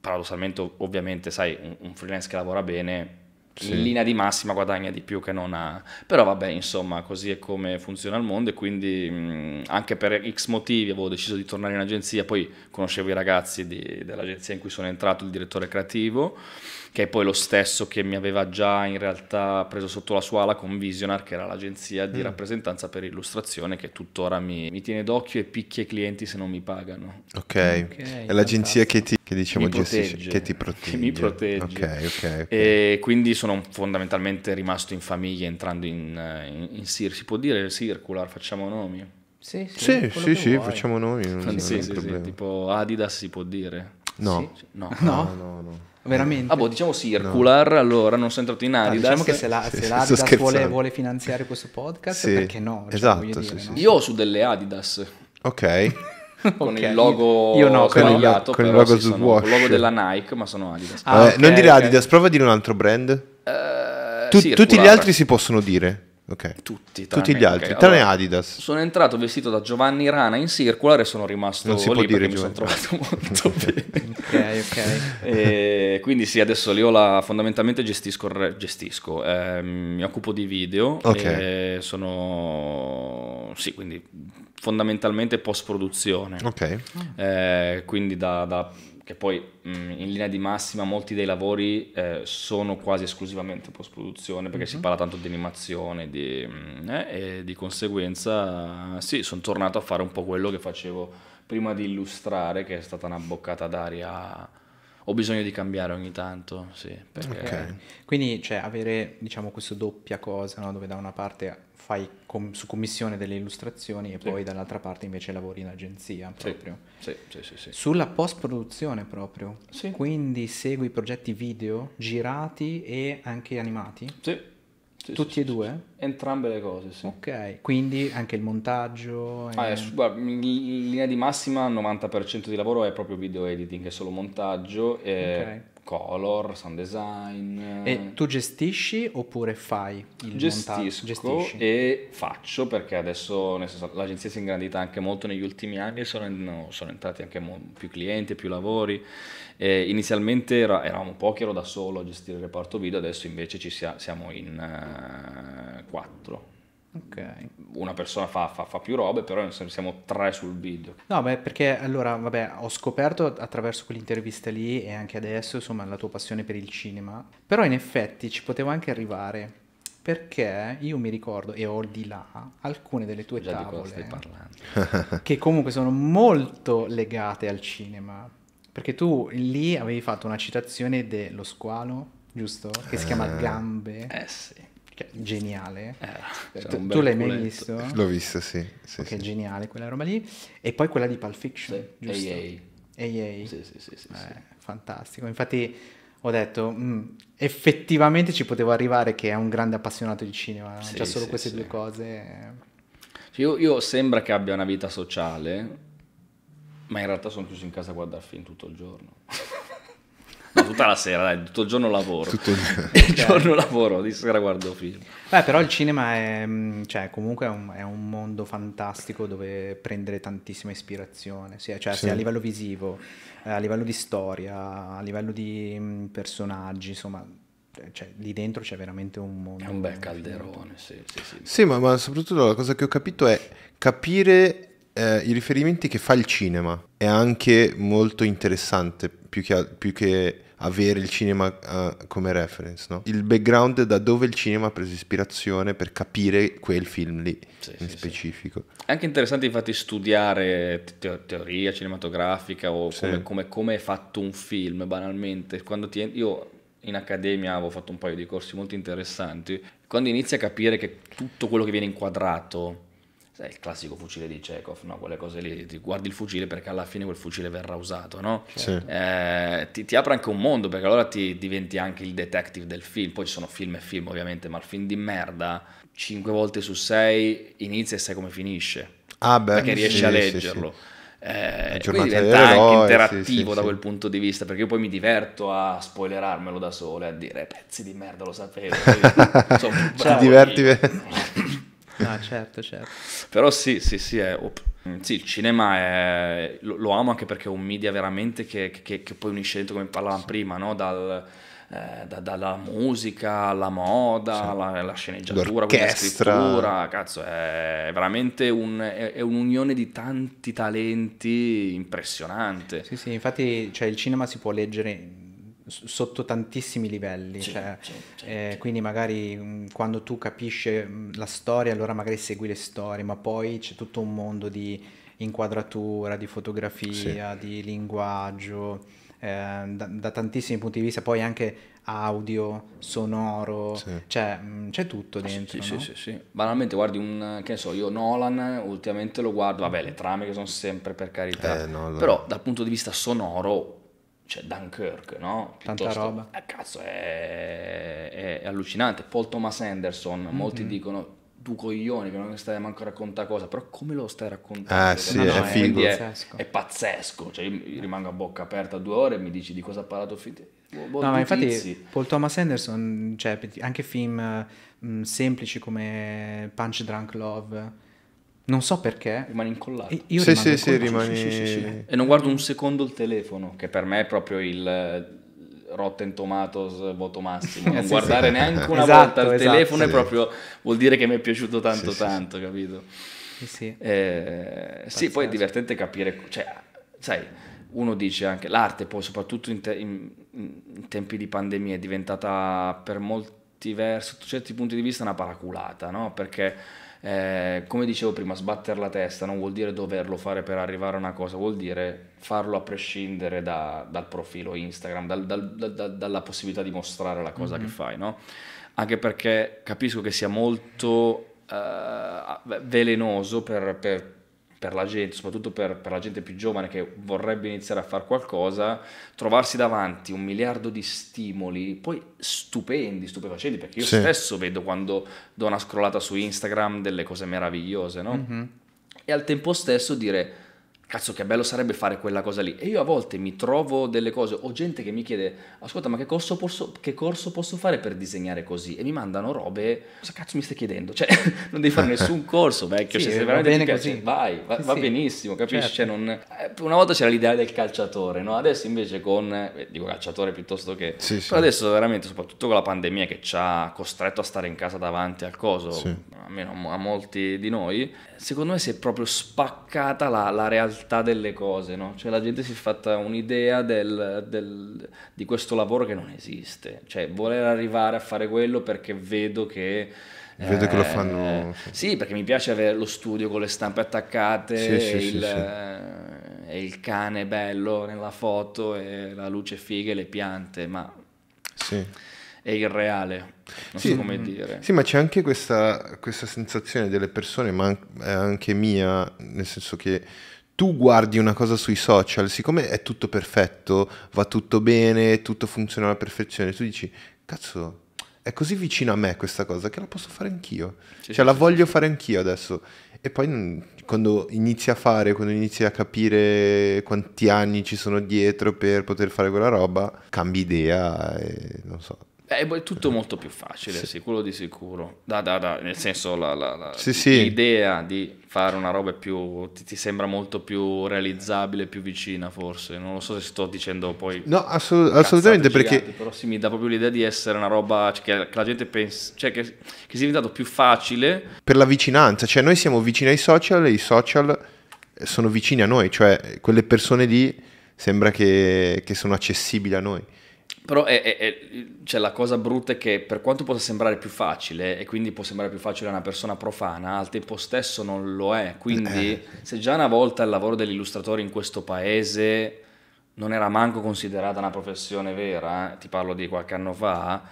paradossalmente ovviamente sai un, un freelance che lavora bene sì. in linea di massima guadagna di più che non ha. Però vabbè, insomma, così è come funziona il mondo e quindi mh, anche per X motivi avevo deciso di tornare in agenzia, poi conoscevo i ragazzi di, dell'agenzia in cui sono entrato, il direttore creativo che è poi lo stesso che mi aveva già in realtà preso sotto la sua ala con Visionar, che era l'agenzia di mm. rappresentanza per illustrazione che tuttora mi, mi tiene d'occhio e picchia i clienti se non mi pagano. Ok, okay è l'agenzia che ti, che diciamo, gestisce, che ti protegge. Che mi protegge. Okay, okay, e quindi sono fondamentalmente rimasto in famiglia entrando in, in, in si può dire circular, facciamo nomi. Sì, sì, sì, sì, sì facciamo noi. Non, sì, non sì, sì, tipo Adidas si può dire. No, no, no. no, no, no. Veramente? Ah, boh, diciamo circular, no. allora non sono entrato in ah, Adidas. Ah, diciamo che se, la, se l'Adidas vuole, vuole, finanziare questo podcast, sì. perché no? Cioè, esatto, dire, sì, no? Io ho su delle Adidas. Ok. con okay. il logo io no, sbagliato, con il, con però il logo, sono, logo della Nike, ma sono Adidas. Eh, ah, okay, non dire Adidas, okay. prova a dire un altro brand. Uh, tu, tutti gli altri si possono dire. Okay. Tutti, Tutti gli altri, okay. tranne allora, Adidas. Sono entrato vestito da Giovanni Rana in circular e sono rimasto non si lì dire mi sono trovato molto bene. ok, ok. E quindi sì, adesso lì la, fondamentalmente gestisco, gestisco eh, mi occupo di video okay. sono, sì, quindi fondamentalmente post produzione. Ok. Eh, quindi da, da che poi mh, in linea di massima molti dei lavori eh, sono quasi esclusivamente post produzione perché mm-hmm. si mhm. parla tanto di animazione di, mh, eh, e di conseguenza sì, sono tornato a fare un po' quello che facevo prima di illustrare che è stata una boccata d'aria ho bisogno di cambiare ogni tanto, sì, perché... okay. Quindi cioè, avere diciamo questa doppia cosa no? dove da una parte fai com- su commissione delle illustrazioni e sì. poi dall'altra parte invece lavori in agenzia proprio. Sì, sì, sì, sì Sulla post-produzione proprio. Sì. Quindi segui progetti video girati e anche animati? Sì. Sì, Tutti sì, e due? Entrambe le cose, sì. Ok, quindi anche il montaggio? È... Ah, è, guarda, in linea di massima il 90% di lavoro è proprio video editing, è solo montaggio. E eh, okay color, sound design. E tu gestisci oppure fai il Gestisco montaggio? Gestisco e faccio perché adesso senso, l'agenzia si è ingrandita anche molto negli ultimi anni e sono, in, sono entrati anche più clienti, più lavori. E inizialmente era, eravamo pochi, ero da solo a gestire il reparto video, adesso invece ci sia, siamo in uh, quattro Okay. Una persona fa, fa, fa, più robe, però siamo tre sul video. No, beh, perché allora, vabbè, ho scoperto attraverso quell'intervista lì e anche adesso, insomma, la tua passione per il cinema. Però in effetti ci potevo anche arrivare. Perché io mi ricordo, e ho di là, alcune delle tue Già tavole. Eh, che comunque sono molto legate al cinema. Perché tu lì avevi fatto una citazione dello squalo, giusto? Che si chiama eh. Gambe. Eh sì cioè, geniale. Eh, cioè tu, tu l'hai mai visto? L'ho visto, sì. sì che okay, sì. geniale quella roba lì. E poi quella di Pulp Fiction, sì. giusto? Ehi, ehi. Sì, sì, sì. sì, eh, Fantastico. Infatti ho detto, mh, mm, effettivamente ci potevo arrivare che è un grande appassionato di cinema. Sì, Già solo queste due cose. Eh. Cioè, io, io sembra che abbia una vita sociale, ma in realtà sono chiuso in casa a guardare film tutto il giorno. No, tutta la sera, dai, tutto il giorno lavoro. Tutto il, il giorno lavoro, di sera guardo film. Beh, però il cinema è, mm, cioè, comunque è un, è un mondo fantastico dove prendere tantissima ispirazione, sia, cioè, sì. sia a livello visivo, eh, a livello di storia, a livello di mm, personaggi, insomma, cioè, cioè, lì dentro c'è veramente un mondo. È un bel calderone, sì, sì, sì. Sì, ma, ma, soprattutto la cosa che ho capito è capire eh, i riferimenti che fa il cinema. È anche molto interessante più che, più che avere il cinema uh, come reference, no? Il background da dove il cinema ha preso ispirazione per capire quel film lì sì, in sì, specifico. Sì. È anche interessante infatti studiare te- teoria cinematografica o come, come, come, è fatto un film banalmente. Quando ti, io in accademia avevo fatto un paio di corsi molto interessanti. Quando inizi a capire che tutto quello che viene inquadrato sai, il classico fucile di Chekhov, no? quelle cose lì, ti guardi il fucile perché alla fine quel fucile verrà usato, no? sì. eh, ti, ti, apre anche un mondo perché allora ti diventi anche il detective del film, poi ci sono film e film ovviamente, ma il film di merda, 5 volte su 6 inizia e sai come finisce, ah, beh, perché riesci sì, a leggerlo. Eh, sì, eh, quindi diventa anche interattivo sì, da sì. quel punto di vista perché io poi mi diverto a spoilerarmelo da sole a dire eh, pezzi di merda lo sapevo ti diverti io. No, certo, certo. Però sì, sì, sì, è... sì il cinema è... lo, lo, amo anche perché è un media veramente che, che, che poi unisce dentro, come parlavamo sì. prima, no? Dal, eh, da, dalla musica alla moda, sì. la, la sceneggiatura, la scrittura, cazzo, è veramente un, è, è un'unione di tanti talenti impressionante. Sì, sì, infatti cioè, il cinema si può leggere sotto tantissimi livelli. Sì, cioè, sì, sì, eh, quindi magari mm, quando tu capisci mm, la storia, allora magari segui le storie, ma poi c'è tutto un mondo di inquadratura, di fotografia, di linguaggio, eh, da, da, tantissimi punti di vista, poi anche audio, sonoro, cioè mm, c'è tutto ah, dentro. Sì, no? sì, sì, Banalmente guardi un, che ne so, io Nolan ultimamente lo guardo, vabbè le trame che sono sempre per carità, eh, no, allora. però dal punto di vista sonoro cioè Dunkirk, no? Piuttosto, Tanta roba. Eh, cazzo, è, è, è, allucinante. Paul Thomas Anderson, mm-hmm. molti dicono tu coglioni che non stai manco a raccontare cosa, però come lo stai raccontando? Eh ah, sì, no, no, è, figo. È, pazzesco. è pazzesco, cioè io rimango a bocca aperta due ore e mi dici di cosa ha parlato fin boh, boh, No, ma infatti tizi. Paul Thomas Anderson, cioè, anche film mh, mm, semplici come Punch Drunk Love non so perché. Rimani incollato. E io sì, sì, incollato. sì, rimani... Sì, sì, sì, e non guardo un secondo il telefono, che per me è proprio il eh, Rotten Tomatoes eh, voto massimo. Eh, non guardare neanche una esatto, volta il esatto, telefono è proprio... Vuol dire che mi è piaciuto tanto, tanto, capito? Sì, eh, sì. poi è divertente capire... Cioè, sai, uno dice anche... L'arte poi, soprattutto in, te, in, in tempi di pandemia, è diventata per molti versi, sotto certi punti di vista, una paraculata, no? Perché eh, come dicevo prima, sbattere la testa non vuol dire doverlo fare per arrivare a una cosa, vuol dire farlo a prescindere da, dal profilo Instagram, dal, dal, da, dalla possibilità di mostrare la cosa mm-hmm. che mhm. fai, no? Anche perché capisco che sia molto uh, velenoso per, per per la gente, soprattutto per, per, la gente più giovane che vorrebbe iniziare a fare qualcosa, trovarsi davanti un miliardo di stimoli, poi stupendi, stupefacenti, perché io sì. stesso vedo quando do una scrollata su Instagram delle cose meravigliose, no? Mm-hmm. E al tempo stesso dire Cazzo, che bello sarebbe fare quella cosa lì. E io a volte mi trovo delle cose, o gente che mi chiede, ascolta, ma che corso posso, che corso posso fare per disegnare così? E mi mandano robe, cosa cazzo mi stai chiedendo? Cioè, non devi fare nessun corso, vecchio, sì, cioè, se veramente bene piace, così. vai, va, sì, va benissimo, capisci? Certo. Cioè, non... Eh, una volta c'era l'idea del calciatore, no? Adesso invece con, eh, dico calciatore piuttosto che... Sì, Però adesso veramente, soprattutto con la pandemia che ci ha costretto a stare in casa davanti al coso, almeno a molti di noi, secondo me si è proprio spaccata la, la realtà realtà delle cose, no? Cioè la gente si è fatta un'idea del, del, di questo lavoro che non esiste, cioè voler arrivare a fare quello perché vedo che... Vedo eh, che lo eh, fanno... Sì, perché mi piace avere lo studio con le stampe attaccate, sì, sì, il, sì, eh, il, cane bello nella foto, e la luce figa e le piante, ma... Sì è irreale, non sì, so come mm. dire. Sì, ma c'è anche questa, questa sensazione delle persone, ma eh, anche mia, nel senso che tu guardi una cosa sui social, siccome è tutto perfetto, va tutto bene, tutto funziona alla perfezione, tu dici, cazzo, è così vicino a me questa cosa che la posso fare anch'io. Sì, cioè, la sì, voglio sì. fare anch'io adesso. E poi mm, quando inizi a fare, quando inizi a capire quanti anni ci sono dietro per poter fare quella roba, cambi idea e non so. Eh, è tutto eh, molto più facile, sì. sicuro di sicuro. Da, da, da, nel senso, la, la, la, sì, sì. l'idea di fare una roba più ti, ti, sembra molto più realizzabile, più vicina, forse. Non lo so se sto dicendo poi. No, assolut- assolutamente giganti, perché. però sì, mi dà proprio l'idea di essere una roba che, che la gente pensa, cioè che, che sia diventato più facile. Per la vicinanza, cioè noi siamo vicini ai social e i social eh, sono vicini a noi, cioè quelle persone lì sembra che, che sono accessibili a noi. Però è, è, è, cioè, la cosa brutta è che per quanto possa sembrare più facile, e quindi può sembrare più facile a una persona profana, al tempo stesso non lo è. Quindi eh. se già una volta il lavoro dell'illustratore in questo paese non era manco considerata una professione vera, eh, ti parlo di qualche anno fa,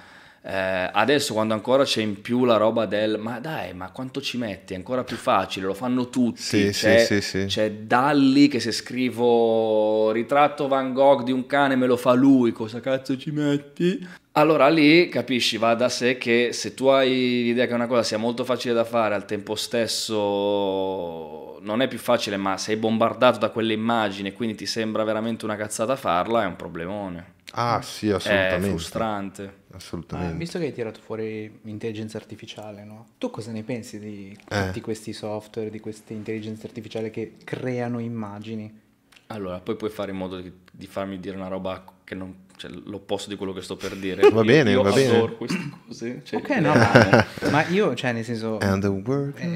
eh, adesso quando ancora c'è in più la roba del ma dai, ma quanto ci metti? È ancora più facile, lo fanno tutti. Sì, c'è, sì, sì, c'è Dalli che se scrivo ritratto Van Gogh di un cane me lo fa lui, cosa cazzo ci metti? Allora lì capisci, va da sé che se tu hai l'idea che una cosa sia molto facile da fare al tempo stesso non è più facile, ma sei bombardato da quell'immagine, quindi ti sembra veramente una cazzata farla, è un problemone. Ah sì, assolutamente. È frustrante. Assolutamente. Ah, visto che hai tirato fuori intelligenza artificiale, no? tu cosa ne pensi di eh. tutti eh. questi software, di queste intelligenze artificiali che creano immagini? Allora, poi puoi fare in modo di farmi dire una roba che non cioè, l'opposto di quello che sto per dire. Va bene, io va bene. queste cose. Cioè, ok, no, ma, ma, io, cioè, nel senso, è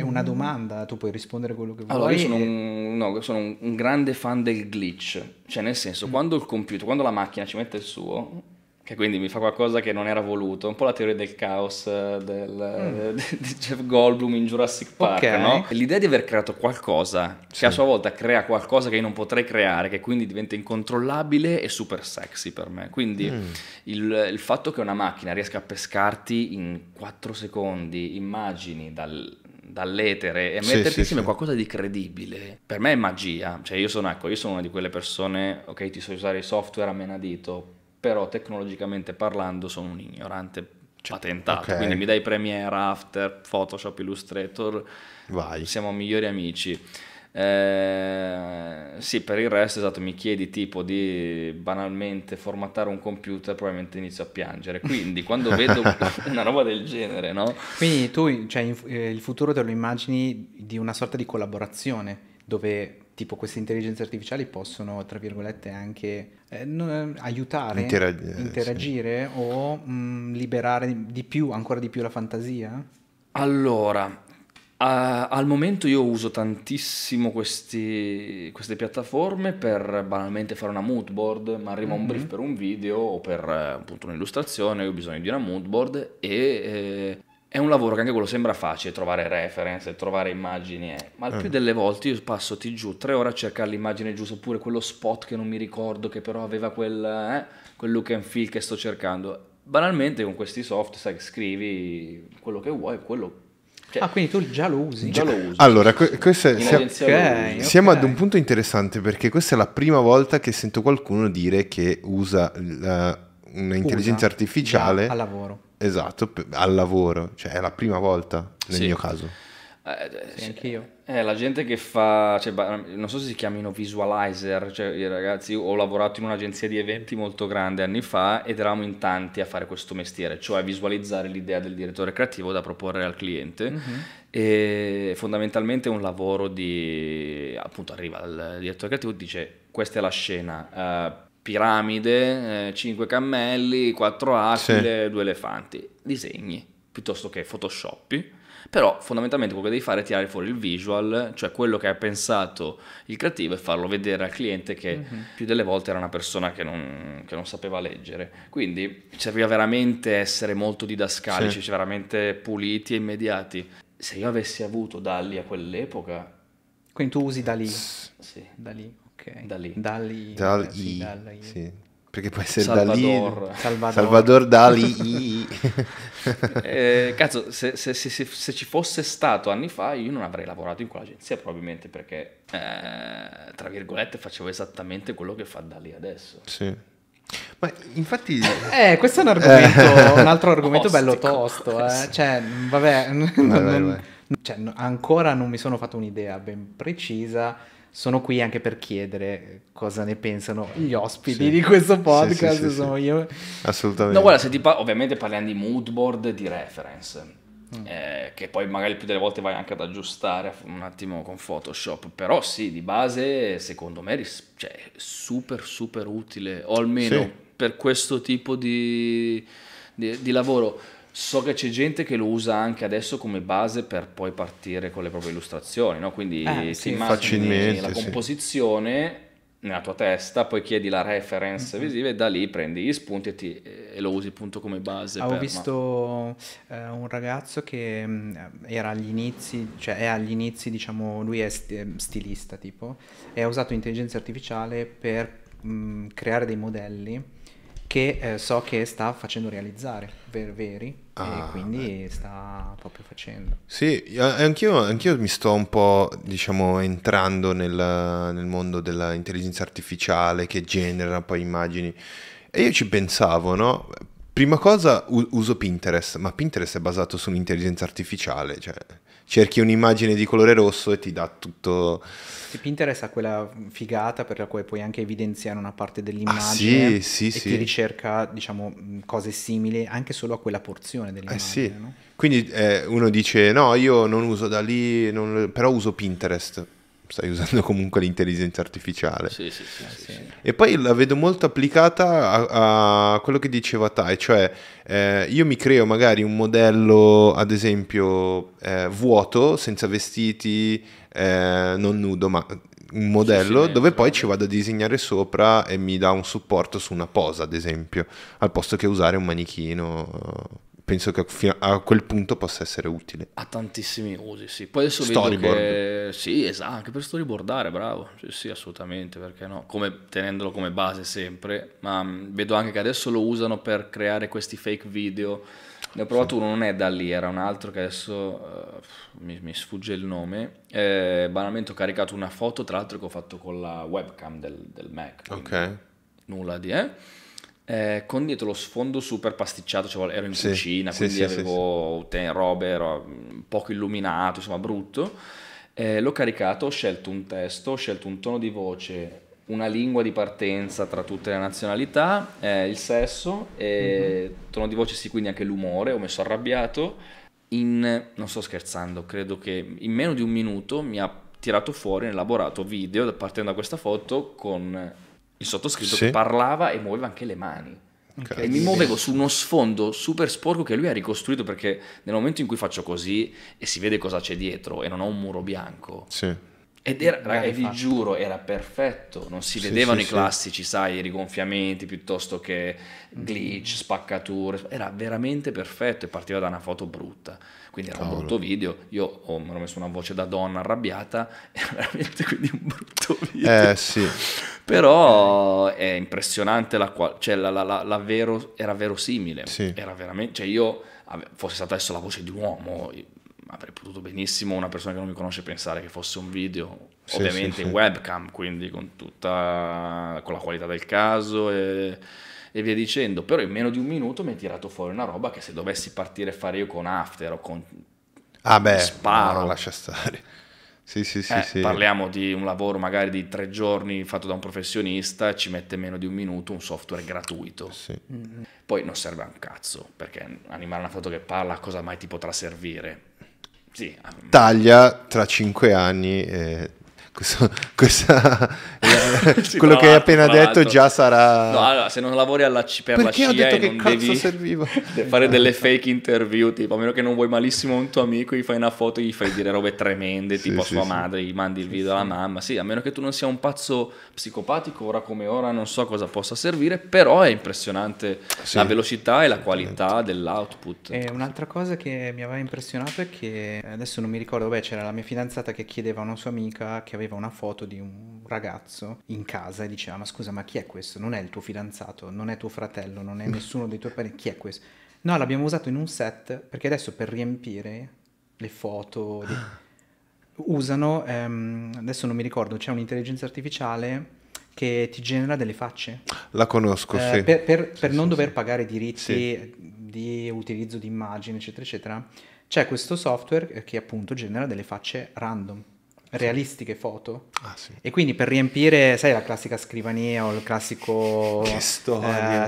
una domanda, tu puoi rispondere quello che vuoi. Allora, io sono, un, no, sono un, un grande fan del glitch, cioè, nel senso, mm. quando il computer, quando la macchina ci mette il suo, che quindi mi fa qualcosa che non era voluto, un po' la teoria del caos eh, del, mm. Eh, di Jeff Goldblum in Jurassic Park, okay. no? L'idea di aver creato qualcosa sì. che a sua volta crea qualcosa che io non potrei creare, che quindi diventa incontrollabile e super sexy per me. Quindi mm. il, il, fatto che una macchina riesca a pescarti in 4 secondi immagini dal, dall'etere e sì, metterti sì, insieme sì. qualcosa di credibile per me è magia cioè io sono ecco io sono una di quelle persone ok ti so usare i software a menadito però tecnologicamente parlando sono un ignorante patentato, okay. quindi mi dai Premiere, After, Photoshop, Illustrator, Vai. siamo migliori amici. Eh, sì, per il resto, esatto, mi chiedi tipo di banalmente formattare un computer, probabilmente inizio a piangere. Quindi quando vedo una roba del genere, no? Quindi tu, cioè, eh, il futuro te lo immagini di una sorta di collaborazione dove tipo queste intelligenze artificiali possono, tra virgolette, anche eh, non, eh, aiutare, Interag- eh, interagire sì. o mh, mm, liberare di più, ancora di più la fantasia? Allora, uh, al momento io uso tantissimo questi, queste piattaforme per banalmente fare una mood board, ma arriva mm-hmm. un brief per un video o per eh, appunto un'illustrazione, io ho bisogno di una mood board e eh, è un lavoro che anche quello sembra facile, trovare reference, trovare immagini, eh. ma il eh. più delle volte io passo ti giù tre ore a cercare l'immagine giusta, oppure quello spot che non mi ricordo, che però aveva quel, eh, quel look and feel che sto cercando. Banalmente con questi soft, sai, scrivi quello che vuoi, quello cioè, ah, quindi tu già lo usi? Già lo cioè, usi. Allora, que- questa è, siamo, okay, siamo okay. ad un punto interessante perché questa è la prima volta che sento qualcuno dire che usa la, un'intelligenza artificiale al lavoro. Esatto, al lavoro, cioè è la prima volta nel sì. mio caso. Eh, sì, eh, anch'io. Eh, la gente che fa, cioè, non so se si chiamino visualizer, cioè, ragazzi, ho lavorato in un'agenzia di eventi molto grande anni fa ed eravamo in tanti a fare questo mestiere, cioè visualizzare l'idea del direttore creativo da proporre al cliente. Mm-hmm. E fondamentalmente un lavoro di, appunto, arriva il direttore creativo e dice questa è la scena, uh, piramide, eh, 5 cammelli, 4 aquile, sì. 2 elefanti. Disegni piuttosto che photoshop. Però fondamentalmente quello che devi fare è tirare fuori il visual, cioè quello che ha pensato il creativo e farlo vedere al cliente che mm-hmm. più delle volte era una persona che non, che non, sapeva leggere. Quindi serviva veramente essere molto didascalici, sì. veramente puliti e immediati. Se io avessi avuto Dalli a quell'epoca... Quindi tu usi Dalì? Sì. Dalì. Okay. Da lì. Dali, Dali, eh, sì, Dali. Sì. Perché può essere Salvador. lì. Salvador, Salvador Dali. eh, cazzo, se, se, se, se, ci fosse stato anni fa, io non avrei lavorato in quell'agenzia probabilmente perché, eh, tra virgolette, facevo esattamente quello che fa da lì adesso. Sì. Ma infatti... Eh, questo è un, argomento, eh. un altro argomento Ostico. bello tosto. Eh. Cioè, vabbè, non, vai, vai. Cioè, ancora non mi sono fatto un'idea ben precisa sono qui anche per chiedere cosa ne pensano gli ospiti sì. di questo podcast. Sì, sì, io... Assolutamente. No, guarda, pa- ovviamente parliamo di mood board, di reference, mm. eh, che poi magari più delle volte vai anche ad aggiustare un attimo con Photoshop, però sì, di base secondo me ris- cioè, super super utile, o almeno per questo tipo di, di, di lavoro So che c'è gente che lo usa anche adesso come base per poi partire con le proprie illustrazioni, no? quindi eh, sì, facilmente, la composizione sì. nella tua testa, poi chiedi la reference mm-hmm. visiva e da lì prendi gli spunti e, ti, e lo usi appunto come base. Ho per, visto ma... eh, un ragazzo che mm, era agli inizi, cioè è agli inizi, diciamo, lui è eh, stilista tipo, e ha usato intelligenza artificiale per mh, mm, creare dei modelli che eh, so che sta facendo realizzare Ver Veri ah, e quindi sta proprio facendo. Sì, anch'io, anch'io mi sto un po' diciamo entrando nel, nel mondo dell'intelligenza artificiale che genera poi immagini e io ci pensavo, no? Prima cosa uso Pinterest, ma Pinterest è basato sull'intelligenza artificiale, cioè cerchi un'immagine di colore rosso e ti dà tutto... Sì, Pinterest ha quella figata per la quale puoi anche evidenziare una parte dell'immagine ah, sì, sì, e sì. ti ricerca, diciamo, cose simili anche solo a quella porzione dell'immagine, eh, sì. No? Quindi eh, uno dice, no, io non uso da lì, non... però uso Pinterest stai usando comunque l'intelligenza artificiale. Sì, sì, sì, sì, sì. E poi la vedo molto applicata a, a quello che diceva Tai, cioè eh, io mi creo magari un modello, ad esempio, eh, vuoto, senza vestiti, eh, non nudo, ma un modello sì, dove poi ci vado a disegnare sopra e mi dà un supporto su una posa, ad esempio, al posto che usare un manichino penso che a quel punto possa essere utile. Ha tantissimi usi, sì. Poi adesso Storyboard. Che... Sì, esatto, anche per storyboardare, bravo. Sì, sì, assolutamente, perché no? Come, tenendolo come base sempre, ma mm, vedo anche che adesso lo usano per creare questi fake video. Ne ho provato sì. uno, non è da lì, era un altro che adesso uh, mi, mi, sfugge il nome. Eh, banalmente ho caricato una foto, tra l'altro che ho fatto con la webcam del, del Mac. Ok. Nulla di... Eh? eh, con dietro lo sfondo super pasticciato, cioè ero in sì, cucina, quindi sì, avevo sì, robe, poco illuminato, insomma brutto. Eh, l'ho caricato, ho scelto un testo, ho scelto un tono di voce, una lingua di partenza tra tutte le nazionalità, eh, il sesso, e mm-hmm. tono di voce sì, quindi anche l'umore, ho messo arrabbiato. In, non sto scherzando, credo che in meno di un minuto mi ha tirato fuori un elaborato video partendo da questa foto con il sottoscritto sì. che parlava e muoveva anche le mani. Okay. E mi muovevo su uno sfondo super sporco che lui ha ricostruito perché nel momento in cui faccio così e si vede cosa c'è dietro e non ho un muro bianco. Sì. Ed era, raga, vi giuro, era perfetto, non si vedevano sì, i classici, sai, i rigonfiamenti piuttosto che glitch, spaccature, era veramente perfetto e partiva da una foto brutta quindi era un brutto video. Io ho, oh, mi ero messo una voce da donna arrabbiata, era veramente quindi un brutto video. Eh sì. Però è impressionante la qual- cioè la, la, la, la vero- era verosimile, sì. era veramente, cioè io fosse stata adesso la voce di un uomo, avrei potuto benissimo una persona che non mi conosce pensare che fosse un video, sì, ovviamente sì, webcam, quindi con tutta con la qualità del caso e e via dicendo, però in meno di un minuto mi hai tirato fuori una roba che se dovessi partire a fare io con After o con... Ah beh, sparo. No, lascia stare. Sì, sì, sì, eh, sì, Parliamo di un lavoro magari di tre giorni fatto da un professionista, ci mette meno di un minuto un software gratuito. Sì. Mm. Poi non serve a un cazzo, perché animare una foto che parla cosa mai ti potrà servire? Sì. Taglia tra cinque anni e questo, questa, eh, quello no, che hai appena detto già sarà. No, allora, se non lavori alla, per Perché la CIA ho detto che devi serviva? fare delle fake interview, tipo a meno che non vuoi malissimo un tuo amico, gli fai una foto, gli fai dire robe tremende, sì, tipo sì, a sua madre, gli mandi il video alla mamma. Sì, a meno che tu non sia un pazzo psicopatico, ora come ora non so cosa possa servire, però è impressionante la velocità e la qualità dell'output. E un'altra cosa che mi aveva impressionato è che eh, adesso non mi ricordo, beh, c'era la mia fidanzata che chiedeva a una sua amica che aveva aveva una foto di un ragazzo in casa e diceva ma scusa ma chi è questo? Non è il tuo fidanzato, non è tuo fratello, non è nessuno dei tuoi parenti, chi è questo? No, l'abbiamo usato in un set perché adesso per riempire le foto di... Ah. usano, ehm, adesso non mi ricordo, c'è un'intelligenza artificiale che ti genera delle facce. La conosco, eh, sì. Per, per, per sì, non sì, dover sì. pagare diritti di utilizzo di immagini, eccetera, eccetera, c'è questo software che appunto genera delle facce random realistiche foto. Ah, sì. E quindi per riempire, sai, la classica scrivania o il classico eh,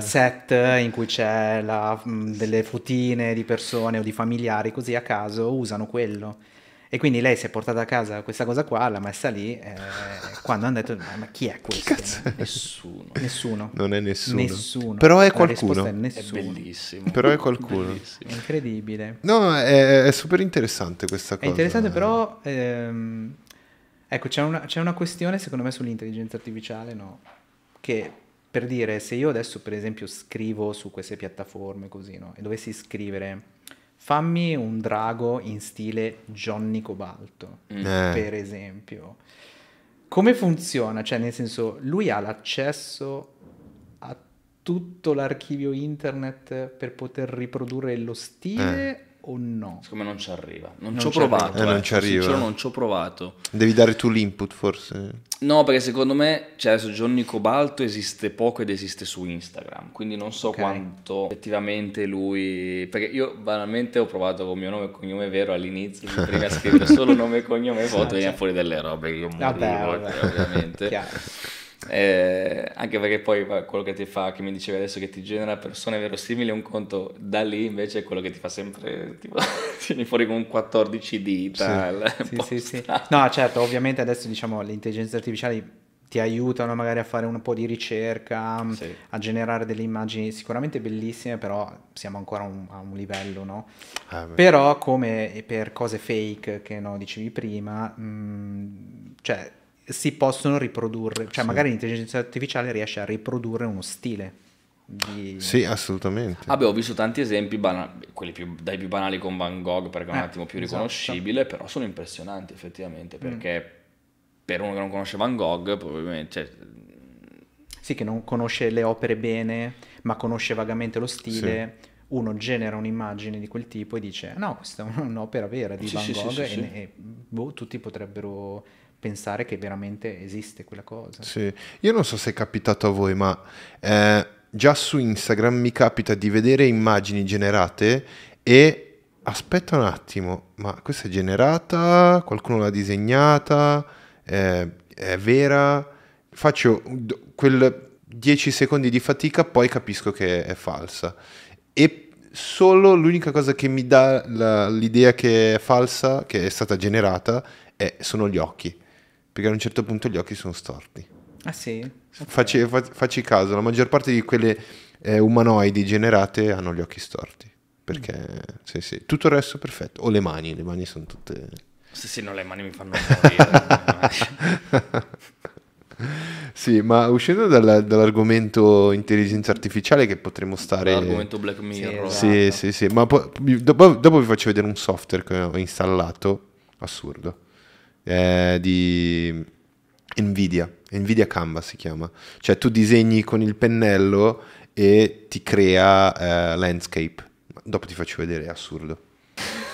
set in cui c'è la, mh, mm, delle fotine di persone o di familiari così a caso, usano quello. E quindi lei si è portata a casa questa cosa qua, l'ha messa lì, eh, quando hanno detto, ma chi è questo? Chi nessuno. Nessuno. Non è nessuno. nessuno. Però è qualcuno. È, nessuno. è bellissimo. Però è qualcuno. Bellissimo. È incredibile. No, è, è, super interessante questa cosa. È interessante però... Eh. Ehm, Ecco, c'è una, c'è una questione secondo me sull'intelligenza artificiale, no? Che per dire, se io adesso per esempio scrivo su queste piattaforme così, no? E dovessi scrivere, fammi un drago in stile Johnny Cobalto, mm. Eh. per esempio. Come funziona? Cioè, nel senso, lui ha l'accesso a tutto l'archivio internet per poter riprodurre lo stile? Eh o no? Siccome non ci arriva, non, non ci ho provato. Eh, non ci arriva. non ci ho provato. Devi dare tu l'input forse. No, perché secondo me, cioè adesso Johnny Cobalto esiste poco ed esiste su Instagram, quindi non so okay. quanto effettivamente lui... Perché io banalmente ho provato con mio nome e cognome vero all'inizio, prima scrivere solo nome e cognome e foto, veniva fuori delle robe che io morivo, vabbè, vabbè. ovviamente. Chiaro. Eh, anche perché poi quello che ti fa, che mi dicevi adesso, che ti genera persone verosimili, un conto da lì invece è quello che ti fa sempre, tipo, tieni fuori con 14 dita. Sì. Sì, sì, no, certo, ovviamente adesso diciamo le intelligenze artificiali ti aiutano magari a fare un po' di ricerca, mm, a generare delle immagini sicuramente bellissime, però siamo ancora un, a un livello, no? Ah, però come per cose fake che no, dicevi prima, mh, mm, cioè si possono riprodurre, cioè sì. magari l'intelligenza artificiale riesce a riprodurre uno stile. Di... Sì, assolutamente. Vabbè, ah, ho visto tanti esempi, bana- quelli più, dai più banali con Van Gogh perché è un eh, attimo più esatto. riconoscibile, esatto. però sono impressionanti effettivamente mm. perché mm. per uno che non conosce Van Gogh probabilmente... Cioè... Sì, che non conosce le opere bene, ma conosce vagamente lo stile. Sì uno genera un'immagine di quel tipo e dice no, questa è un'opera vera di sì, Van Gogh sì, sì, e, e boh, tutti potrebbero pensare che veramente esiste quella cosa. Sì, io non so se è capitato a voi, ma eh, già su Instagram mi capita di vedere immagini generate e aspetta un attimo, ma questa è generata, qualcuno l'ha disegnata, è, è vera, faccio quel 10 secondi di fatica, poi capisco che è falsa. E solo l'unica cosa che mi dà la, l'idea che è falsa, che è stata generata, è, sono gli occhi perché ad un certo punto gli occhi sono storti. Ah sì? Okay. Facci, facci, caso, la maggior parte di quelle eh, umanoidi generate hanno gli occhi storti. Perché mm. sì, sì. tutto il resto è perfetto. O le mani, le mani sono tutte... Sì, sì, no, le mani mi fanno morire. sì, ma uscendo dal, dall'argomento intelligenza artificiale che potremmo stare... L'argomento Black Mirror. Esatto. Sì, esatto. sì, sì, ma po- dopo, dopo vi faccio vedere un software che ho installato, assurdo eh, di Nvidia, Nvidia Canva si chiama, cioè tu disegni con il pennello e ti crea eh, landscape, dopo ti faccio vedere, è assurdo.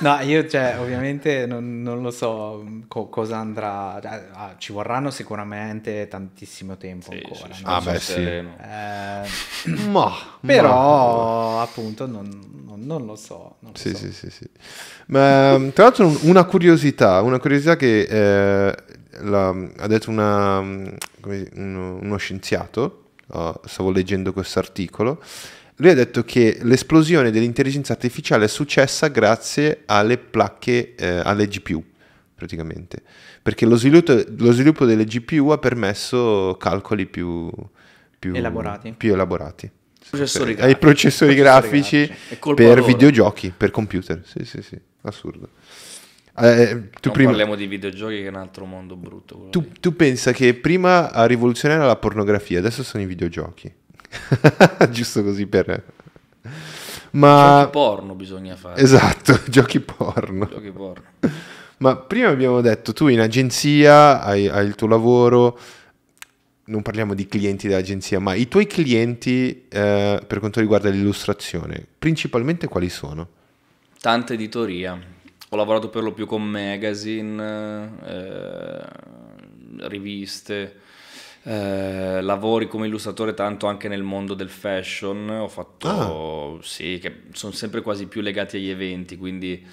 No, io cioè, ovviamente non, non lo so mm, co- cosa andrà. Cioè, ah, ci vorranno sicuramente tantissimo tempo sì, ancora. Sì, no? Ah, beh, sì. Eh, ma, però, ma. appunto, non, non, non, lo so. Lo sì, so. sì, sì, sì. Ma, mm, tra l'altro, una curiosità, una curiosità che eh, la, mm, ha detto una, uno, uno scienziato. Oh, stavo leggendo questo articolo lui ha detto che l'esplosione dell'intelligenza artificiale è successa grazie alle placche, eh, alle GPU praticamente, perché lo sviluppo, lo sviluppo, delle GPU ha permesso calcoli più, più elaborati. Più elaborati. Processori per, ai processori, grafici, grafici. per loro. videogiochi, per computer. Sì, sì, sì, assurdo. Eh, eh tu prima... parliamo di videogiochi che è un altro mondo brutto. Tu, tu pensa che prima a rivoluzionare la pornografia, adesso sono i videogiochi. Giusto così per... Ma... Giochi porno bisogna fare. Esatto, giochi porno. Giochi porno. Ma prima abbiamo detto, tu in agenzia hai, hai il tuo lavoro, non parliamo di clienti dell'agenzia, ma i tuoi clienti eh, per quanto riguarda l'illustrazione, principalmente quali sono? Tanta editoria. Ho lavorato per lo più con magazine, eh, riviste, eh, lavori come illustratore tanto anche nel mondo del fashion, ho fatto ah. sì, che sono sempre quasi più legati agli eventi, quindi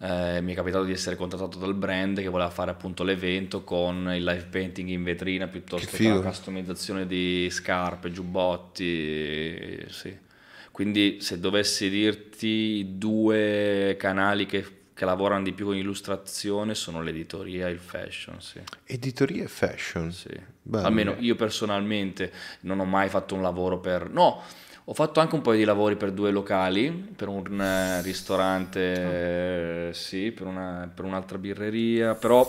eh, mi è capitato di essere contattato dal brand che voleva fare appunto l'evento con il live painting in vetrina piuttosto che, la customizzazione di scarpe, giubbotti, sì. Quindi se dovessi dirti due canali che che lavorano di più con illustrazione sono l'editoria e il fashion. Sì. Editoria e fashion? Sì. Bello. Almeno io personalmente non ho mai fatto un lavoro per... No, ho fatto anche un paio di lavori per due locali, per un eh, ristorante, oh. sì, per, una, per, un'altra birreria, però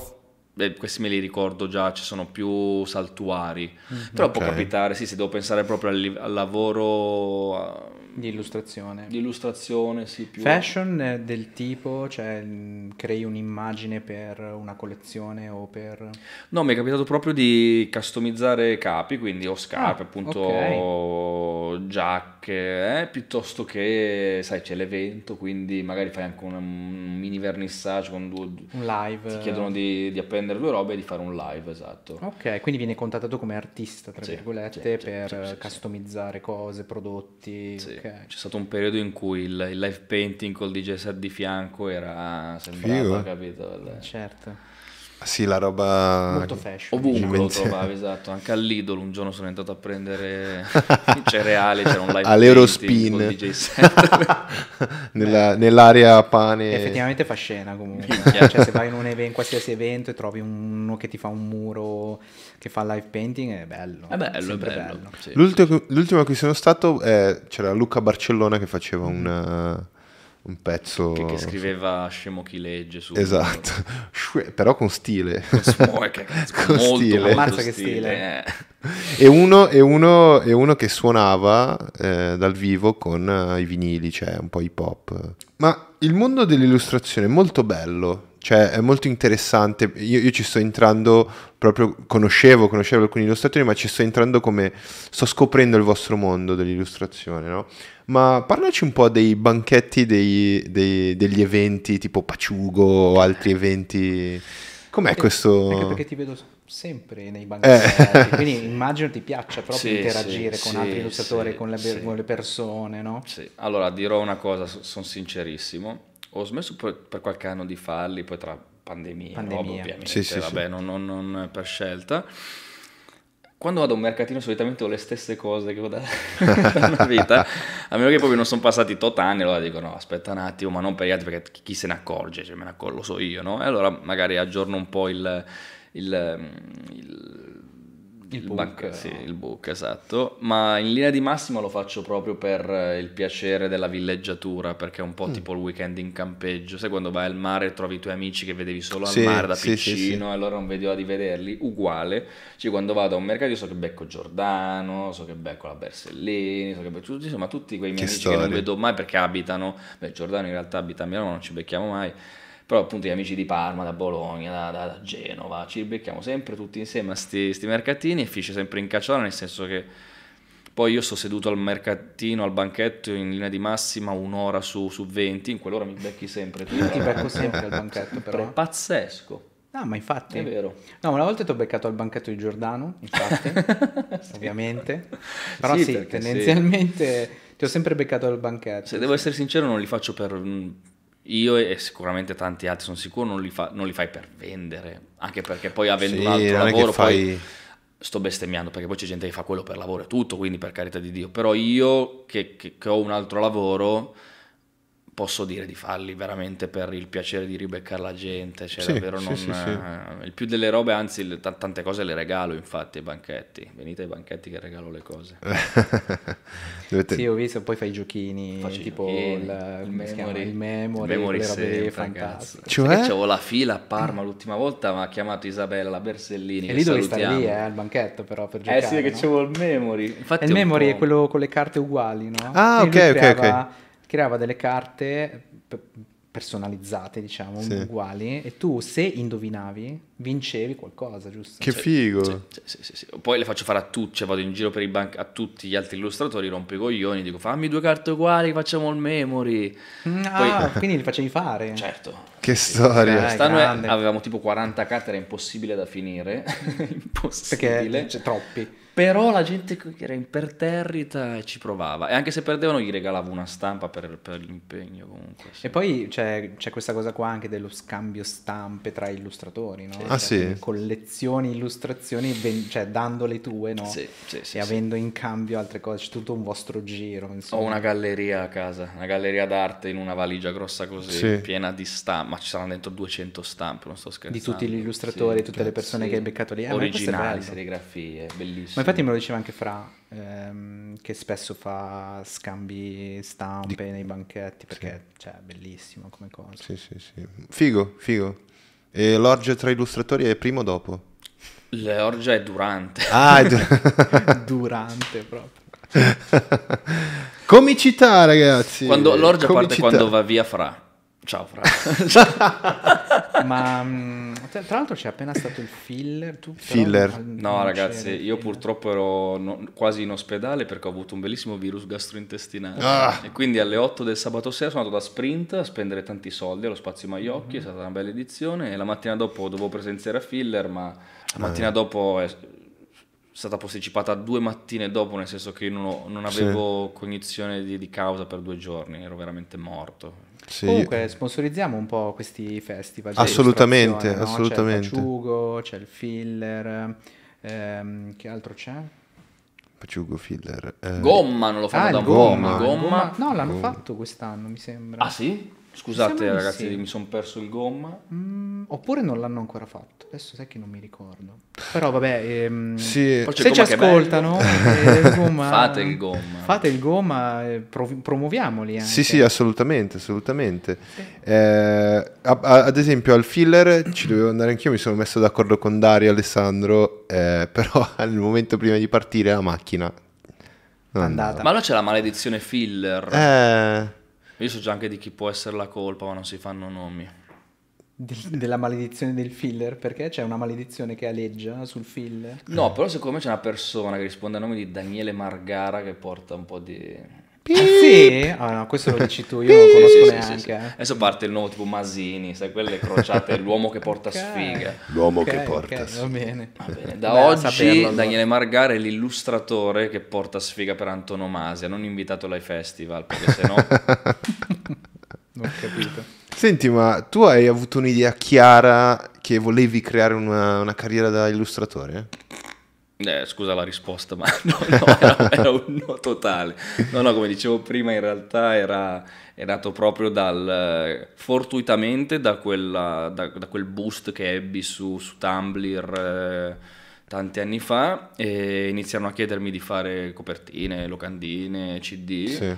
beh, questi me li ricordo già, ci sono più saltuari. Mm-hmm. Però okay. può capitare, sì, se devo pensare proprio al, al lavoro di illustrazione. Di illustrazione, sì. Più... Fashion del tipo, cioè mm, crei un'immagine per una collezione o per... No, mi è capitato proprio di customizzare capi, quindi o scarpe, ah, appunto, okay. giacche, eh, piuttosto che, sai, c'è l'evento, quindi magari fai anche un, un mini vernissage con due... Un live. Ti chiedono di, di, appendere due robe e di fare un live, esatto. Ok, quindi viene contattato come artista, tra sì, virgolette, sì, per sì, customizzare cose, prodotti. Sì c'è stato un periodo in cui il, il live painting col DJ set di fianco era sembrava, Figo. capito? Certo. Sì, la roba... Molto fashion. Ovunque lo trovavo, esatto. Anche al Lidl un giorno sono andato a prendere i cereali, c'era un live All'Eurospin. Nella, nell'area pane... effettivamente fa scena comunque. cioè, se vai in un event, in qualsiasi evento e trovi uno che ti fa un muro, che fa live painting, è bello. È bello, è bello. bello. Sì, l'ultimo, sì. l'ultimo a cui sono stato è, eh, c'era Luca Barcellona che faceva mm. un eh, un pezzo... Che, che scriveva Scemo chi legge su... Esatto, però con stile. Con, eh, con molto, stile. Ammazza che stile. Eh. E uno, e, uno, e uno, che suonava eh, dal vivo con eh, i vinili, cioè un po' hip hop. Ma il mondo dell'illustrazione è molto bello, cioè è molto interessante, io, io ci sto entrando proprio, conoscevo, conoscevo alcuni illustratori, ma ci sto entrando come, sto scoprendo il vostro mondo dell'illustrazione, no? Ma parlaci un po' dei banchetti, dei, dei, degli eventi tipo Paciugo o altri eventi. Com'è eh, questo? Anche perché ti vedo sempre nei eh. banchetti, eh. quindi immagino ti piaccia proprio sì, interagire sì, con sì, altri illustratori, con le, con, le, persone, no? Sì, allora dirò una cosa, sono sincerissimo ho smesso per, per, qualche anno di farli, poi tra pandemia, pandemia. Roba, ovviamente, sì, sì, vabbè, sì. Non, non, non, per scelta. Quando vado a un mercatino solitamente ho le stesse cose che ho da, da una vita, a meno che proprio non sono passati tot anni, allora dico no, aspetta un attimo, ma non per gli altri perché chi se ne accorge, cioè me ne accorgo, lo so io, no? E allora magari aggiorno un po' il, il, mm, il il, il book, bac- sì, il book, esatto, ma in linea di massima lo faccio proprio per eh, il piacere della villeggiatura, perché è un po' mm. tipo il weekend in campeggio, sai quando vai al mare e trovi i tuoi amici che vedevi solo al sì, mare da sì, piccino, sì, allora non vedi l'ora di vederli, uguale, cioè quando vado a un mercato io so che becco Giordano, so che becco la Bersellini, so che becco, insomma tutti quei miei che amici storia. che non vedo mai perché abitano, beh Giordano in realtà abita a Milano, non ci becchiamo mai, però appunto gli amici di Parma, da Bologna, da, da, da Genova, ci becchiamo sempre tutti insieme a questi mercatini e finisce sempre in cacciata, nel senso che poi io sto seduto al mercatino, al banchetto, in linea di massima un'ora su, su 20, in quell'ora mi becchi sempre. Tu, io ti becco sempre al banchetto però. È pazzesco. No, ma infatti... È vero. No, una volta ti ho beccato al banchetto di Giordano, infatti, sì. ovviamente. Però sì, sì tendenzialmente sì. ti ho sempre beccato al banchetto. Se devo essere sincero non li faccio per mm, io e sicuramente tanti altri sono sicuro non li, fa, non li fai per vendere, anche perché poi avendo sì, un altro lavoro fai... poi sto bestemmiando perché poi c'è gente che fa quello per lavoro e tutto, quindi per carità di Dio, però io che, che, che ho un altro lavoro posso dire di farli veramente per il piacere di ribeccare la gente, cioè sì, davvero non... Sì, sì, eh, il più delle robe, anzi le, t- tante cose le regalo infatti ai banchetti, venite ai banchetti che regalo le cose. Dovete... Sì, ho visto, poi fai i giochini, Faccio tipo giochini, il, il, memory, il memory, il memory sempre, fantastiche. Cioè? C'avevo la fila a Parma l'ultima volta, ma ha chiamato Isabella Bersellini. E lì dove stare lì, eh, al banchetto però per giocare. Eh sì, no? che c'avevo il memory. Infatti il memory po'... è quello con le carte uguali, no? Ah, e ok, ok, ok creava delle carte personalizzate, diciamo, sì. uguali, e tu se indovinavi vincevi qualcosa, giusto? Che cioè, figo! Cioè, sì, Poi le faccio fare a tutti, cioè vado in giro per i banchi a tutti gli altri illustratori, rompo i coglioni, dico fammi due carte uguali, facciamo il memory. Mm, ah, Poi... quindi le facevi fare? Certo. Che storia! Quest'anno avevamo tipo 40 carte, era impossibile da finire, impossibile. Perché c'è troppi. Però la gente che era imperterrita ci provava. E anche se perdevano gli regalavo una stampa per, per l'impegno comunque. Sì. E poi c'è, questa cosa qua anche dello scambio stampe tra illustratori, no? Cioè, ah, cioè, sì. Collezioni, illustrazioni, ben, cioè dando le tue, no? Sì, sì, sì E avendo in cambio altre cose. C'è tutto un vostro giro, insomma. Ho una galleria a casa, una galleria d'arte in una valigia grossa così, piena di stampe. Ma ci saranno dentro 200 stampe, non sto scherzando. Di tutti gli illustratori, tutte le persone che hai beccato lì. Eh, Originali, serigrafie, bellissime infatti me lo diceva anche Fra, ehm, che spesso fa scambi stampe Di... nei banchetti, perché sì. cioè, è bellissimo come cosa. Sì, sì, sì. Figo, figo. E l'orge tra illustratori è prima o dopo? L'orge è durante. Ah, è du- durante proprio. Comicità, ragazzi. Quando l'orgia Comicità. parte quando va via Fra. Ciao Fra. Ma mm, tra, l'altro c'è appena stato il filler. Tu, filler. no ragazzi, io purtroppo ero no, quasi in ospedale perché ho avuto un bellissimo virus gastrointestinale. Ah. E quindi alle 8 del sabato sera sono andato da sprint a spendere tanti soldi allo Spazio Maiocchi, mm-hmm. è mhm. stata una bella edizione e la mattina dopo dovevo presenziare a filler, ma la eh. mattina ah. dopo è stata posticipata due mattine dopo, nel senso che io non, non avevo sì. cognizione di, di causa per due giorni, ero veramente morto. Sì. Comunque sponsorizziamo un po' questi festival. Assolutamente, no? assolutamente. C'è il Paciugo, c'è il Filler, ehm, che altro c'è? Paciugo Filler. Eh. Gomma non lo fanno ah, da gomma. gomma. gomma. No, l'hanno gomma. fatto quest'anno mi sembra. Ah sì? Scusate diciamo ragazzi, sì. mi sono perso il gomma. Mm, oppure non l'hanno ancora fatto. Adesso sai che non mi ricordo. Però vabbè, ehm, sì. se ci ascoltano, eh, il gomma, fate il gomma. Fate il gomma, prov- promuoviamoli. Anche. Sì, sì, assolutamente, assolutamente. Sì. Eh, ad esempio al filler ci dovevo andare anch'io, mi sono messo d'accordo con Dario e Alessandro, eh, però al momento prima di partire la macchina... Non andata. andata. Ma allora c'è la maledizione filler. Eh... Io so già anche di chi può essere la colpa, ma non si fanno nomi. De- della maledizione del filler? Perché c'è una maledizione che aleggia sul filler? No, però secondo me c'è una persona che risponde a nome di Daniele Margara che porta un po' di Pip. Ah, sì? Ah, no, questo lo dici tu, io non lo conosco sì, neanche. Sì, eh. Adesso parte il nuovo tipo Masini, sai quelle crociate, l'uomo che porta okay. sfiga. L'uomo okay, che porta okay, sfiga. Va bene. Va bene. Da Beh, oggi saperlo, Daniele Margare è l'illustratore che porta sfiga per antonomasia, non invitato ai Festival, perché se no... non ho capito. Senti, ma tu hai avuto un'idea chiara che volevi creare una, una carriera da illustratore? Eh, scusa la risposta, ma no, no era, era, un no totale. No, no, come dicevo prima, in realtà era, è nato proprio dal, fortuitamente da, quella, da, da quel boost che ebbi su, su Tumblr eh, tanti anni fa e iniziarono a chiedermi di fare copertine, locandine, CD. Sì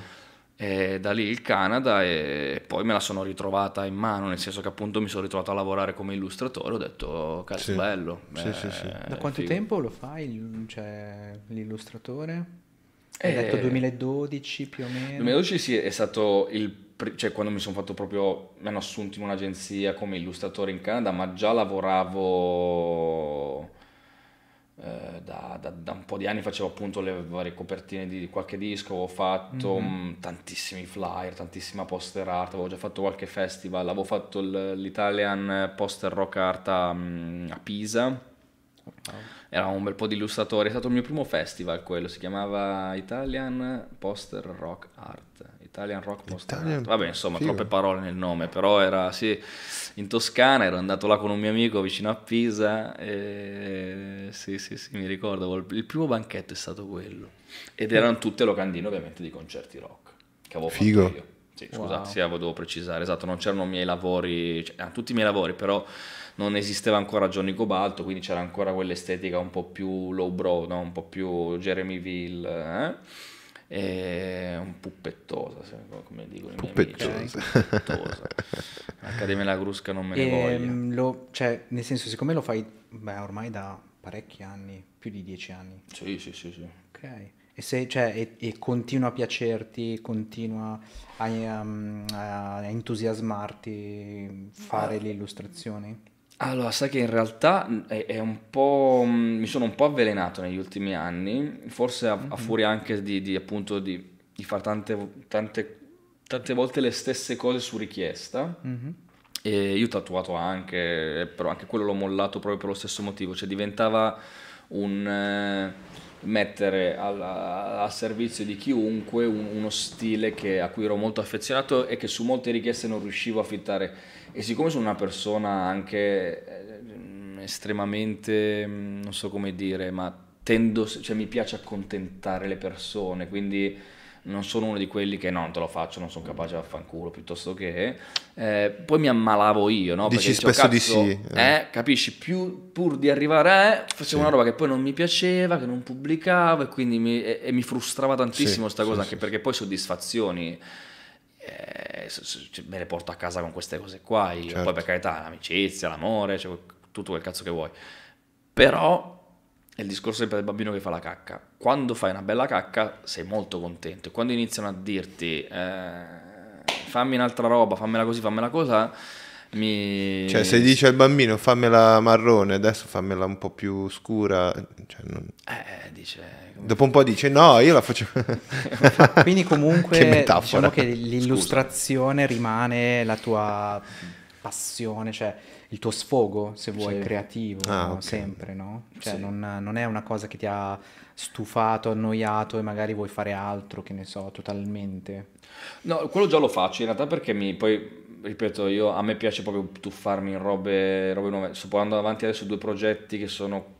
e da lì il Canada e poi me la sono ritrovata in mano, nel senso che appunto mi sono ritrovato a lavorare come illustratore, ho detto cazzo sì. bello. Sì, sì, sì. Eh, da quanto figo. tempo lo fai cioè, l'illustratore? Hai eh, detto 2012 più o meno? 2012 sì, è stato il cioè quando mi sono fatto proprio, mi hanno assunto in un'agenzia come illustratore in Canada, ma già lavoravo eh, da, da, da, un po' di anni facevo appunto le varie copertine di qualche disco, ho fatto mm-hmm. tantissimi flyer, tantissima poster art, avevo già fatto qualche festival, avevo fatto l'Italian Poster Rock Art a, mm, a Pisa, wow. eravamo un bel po' di illustratori, è stato il mio primo festival quello, si chiamava Italian Poster Rock Art Italian Rock Italian... Vabbè, insomma, Figo. troppe parole nel nome, però era sì, in Toscana, ero andato là con un mio amico vicino a Pisa e sì, sì, sì, mi ricordo, il primo banchetto è stato quello. Ed erano eh. tutte locandine ovviamente di concerti rock che avevo Figo. fatto io. Sì, wow. scusate, sì, avevo precisare, esatto, non c'erano i miei lavori, cioè, tutti i miei lavori, però non esisteva ancora Johnny Cobalto, quindi c'era ancora quell'estetica un po' più lowbrow, no? un po' più Jeremy Ville, eh? è un puppettosa, come dicono puppettosa. i miei amici. Puppettosa. Accademia La Crusca non me ne e, voglia. Ehm, cioè, nel senso, siccome lo fai beh, ormai da parecchi anni, più di dieci anni. Sì, sì, sì. sì. Ok. E, se, cioè, e, e, continua a piacerti, continua a, um, a entusiasmarti, fare ah. le illustrazioni? Allora, sai che in realtà mm, è, è mm, mi sono un po' avvelenato negli ultimi anni, forse a, mm-hmm. a furia anche di, di, appunto, di, di fare tante, tante, tante, volte le stesse cose su richiesta. Mm-hmm. E io ho tatuato anche, però anche quello l'ho mollato proprio per lo stesso motivo, cioè diventava un... Eh, mettere alla, al servizio di chiunque un, uno stile che, a cui ero molto affezionato e che su molte richieste non riuscivo a fittare. E siccome sono una persona anche eh, estremamente, mm, non so come dire, ma tendo, cioè mi piace accontentare le persone, quindi non sono uno di quelli che no, te lo faccio, non sono capace a fanculo, piuttosto che... Eh, poi mi ammalavo io, no? Dici Perché spesso dicevo, di sì. Eh. Eh, capisci, più, pur di arrivare, eh, facevo sì. una roba che poi non mi piaceva, che non pubblicavo e quindi mi, e, e mi frustrava tantissimo questa sì, cosa, anche perché poi soddisfazioni eh, cioè, me le porto a casa con queste cose qua. Io certo. poi, per carità, l'amicizia, l'amore, cioè, tutto quel cazzo che vuoi. Però è il discorso del bambino che fa la cacca. Quando fai una bella cacca sei molto contento. e Quando iniziano a dirti eh, fammi un'altra roba, fammela così, fammela cosa, mi... Cioè se dice al bambino fammela marrone, adesso fammela un po' più scura... Cioè, non... eh, dice... Dopo un po' dice no, io la faccio... Quindi comunque che diciamo che l'illustrazione Scusa. rimane la tua passione, cioè il tuo sfogo, se vuoi, sì. creativo, ah, no? Okay. sempre, no? Cioè sì. non, non, è una cosa che ti ha stufato, annoiato e magari vuoi fare altro, che ne so, totalmente. No, quello già lo faccio in realtà perché mi poi ripeto, io, a me piace proprio tuffarmi in robe, robe nuove. Sto andando avanti adesso due progetti che sono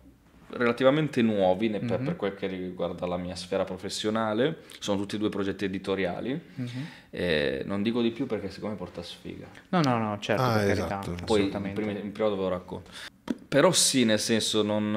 relativamente nuovi per, mm-hmm. per, mhm. quel che riguarda la mia sfera professionale, sono tutti e due progetti editoriali, mm-hmm. eh, non dico di più perché secondo me porta sfiga. No, no, no, certo, ah, per esatto. carità, Poi in, prima, in prima dove lo racconto. Però sì, nel senso, non,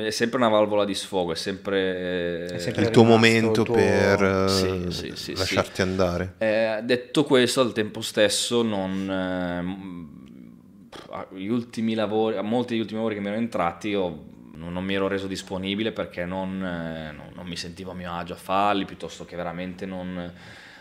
eh, è sempre una valvola di sfogo, è sempre, eh, è sempre il tuo momento tuo... per eh, sì, sì, sì, lasciarti andare. Eh, detto questo, al tempo stesso non ehm, gli ultimi lavori, a molti degli ultimi lavori che mi erano entrati, ho non, mi ero reso disponibile perché non, eh, non, non, mi sentivo a mio agio a farli, piuttosto che veramente non...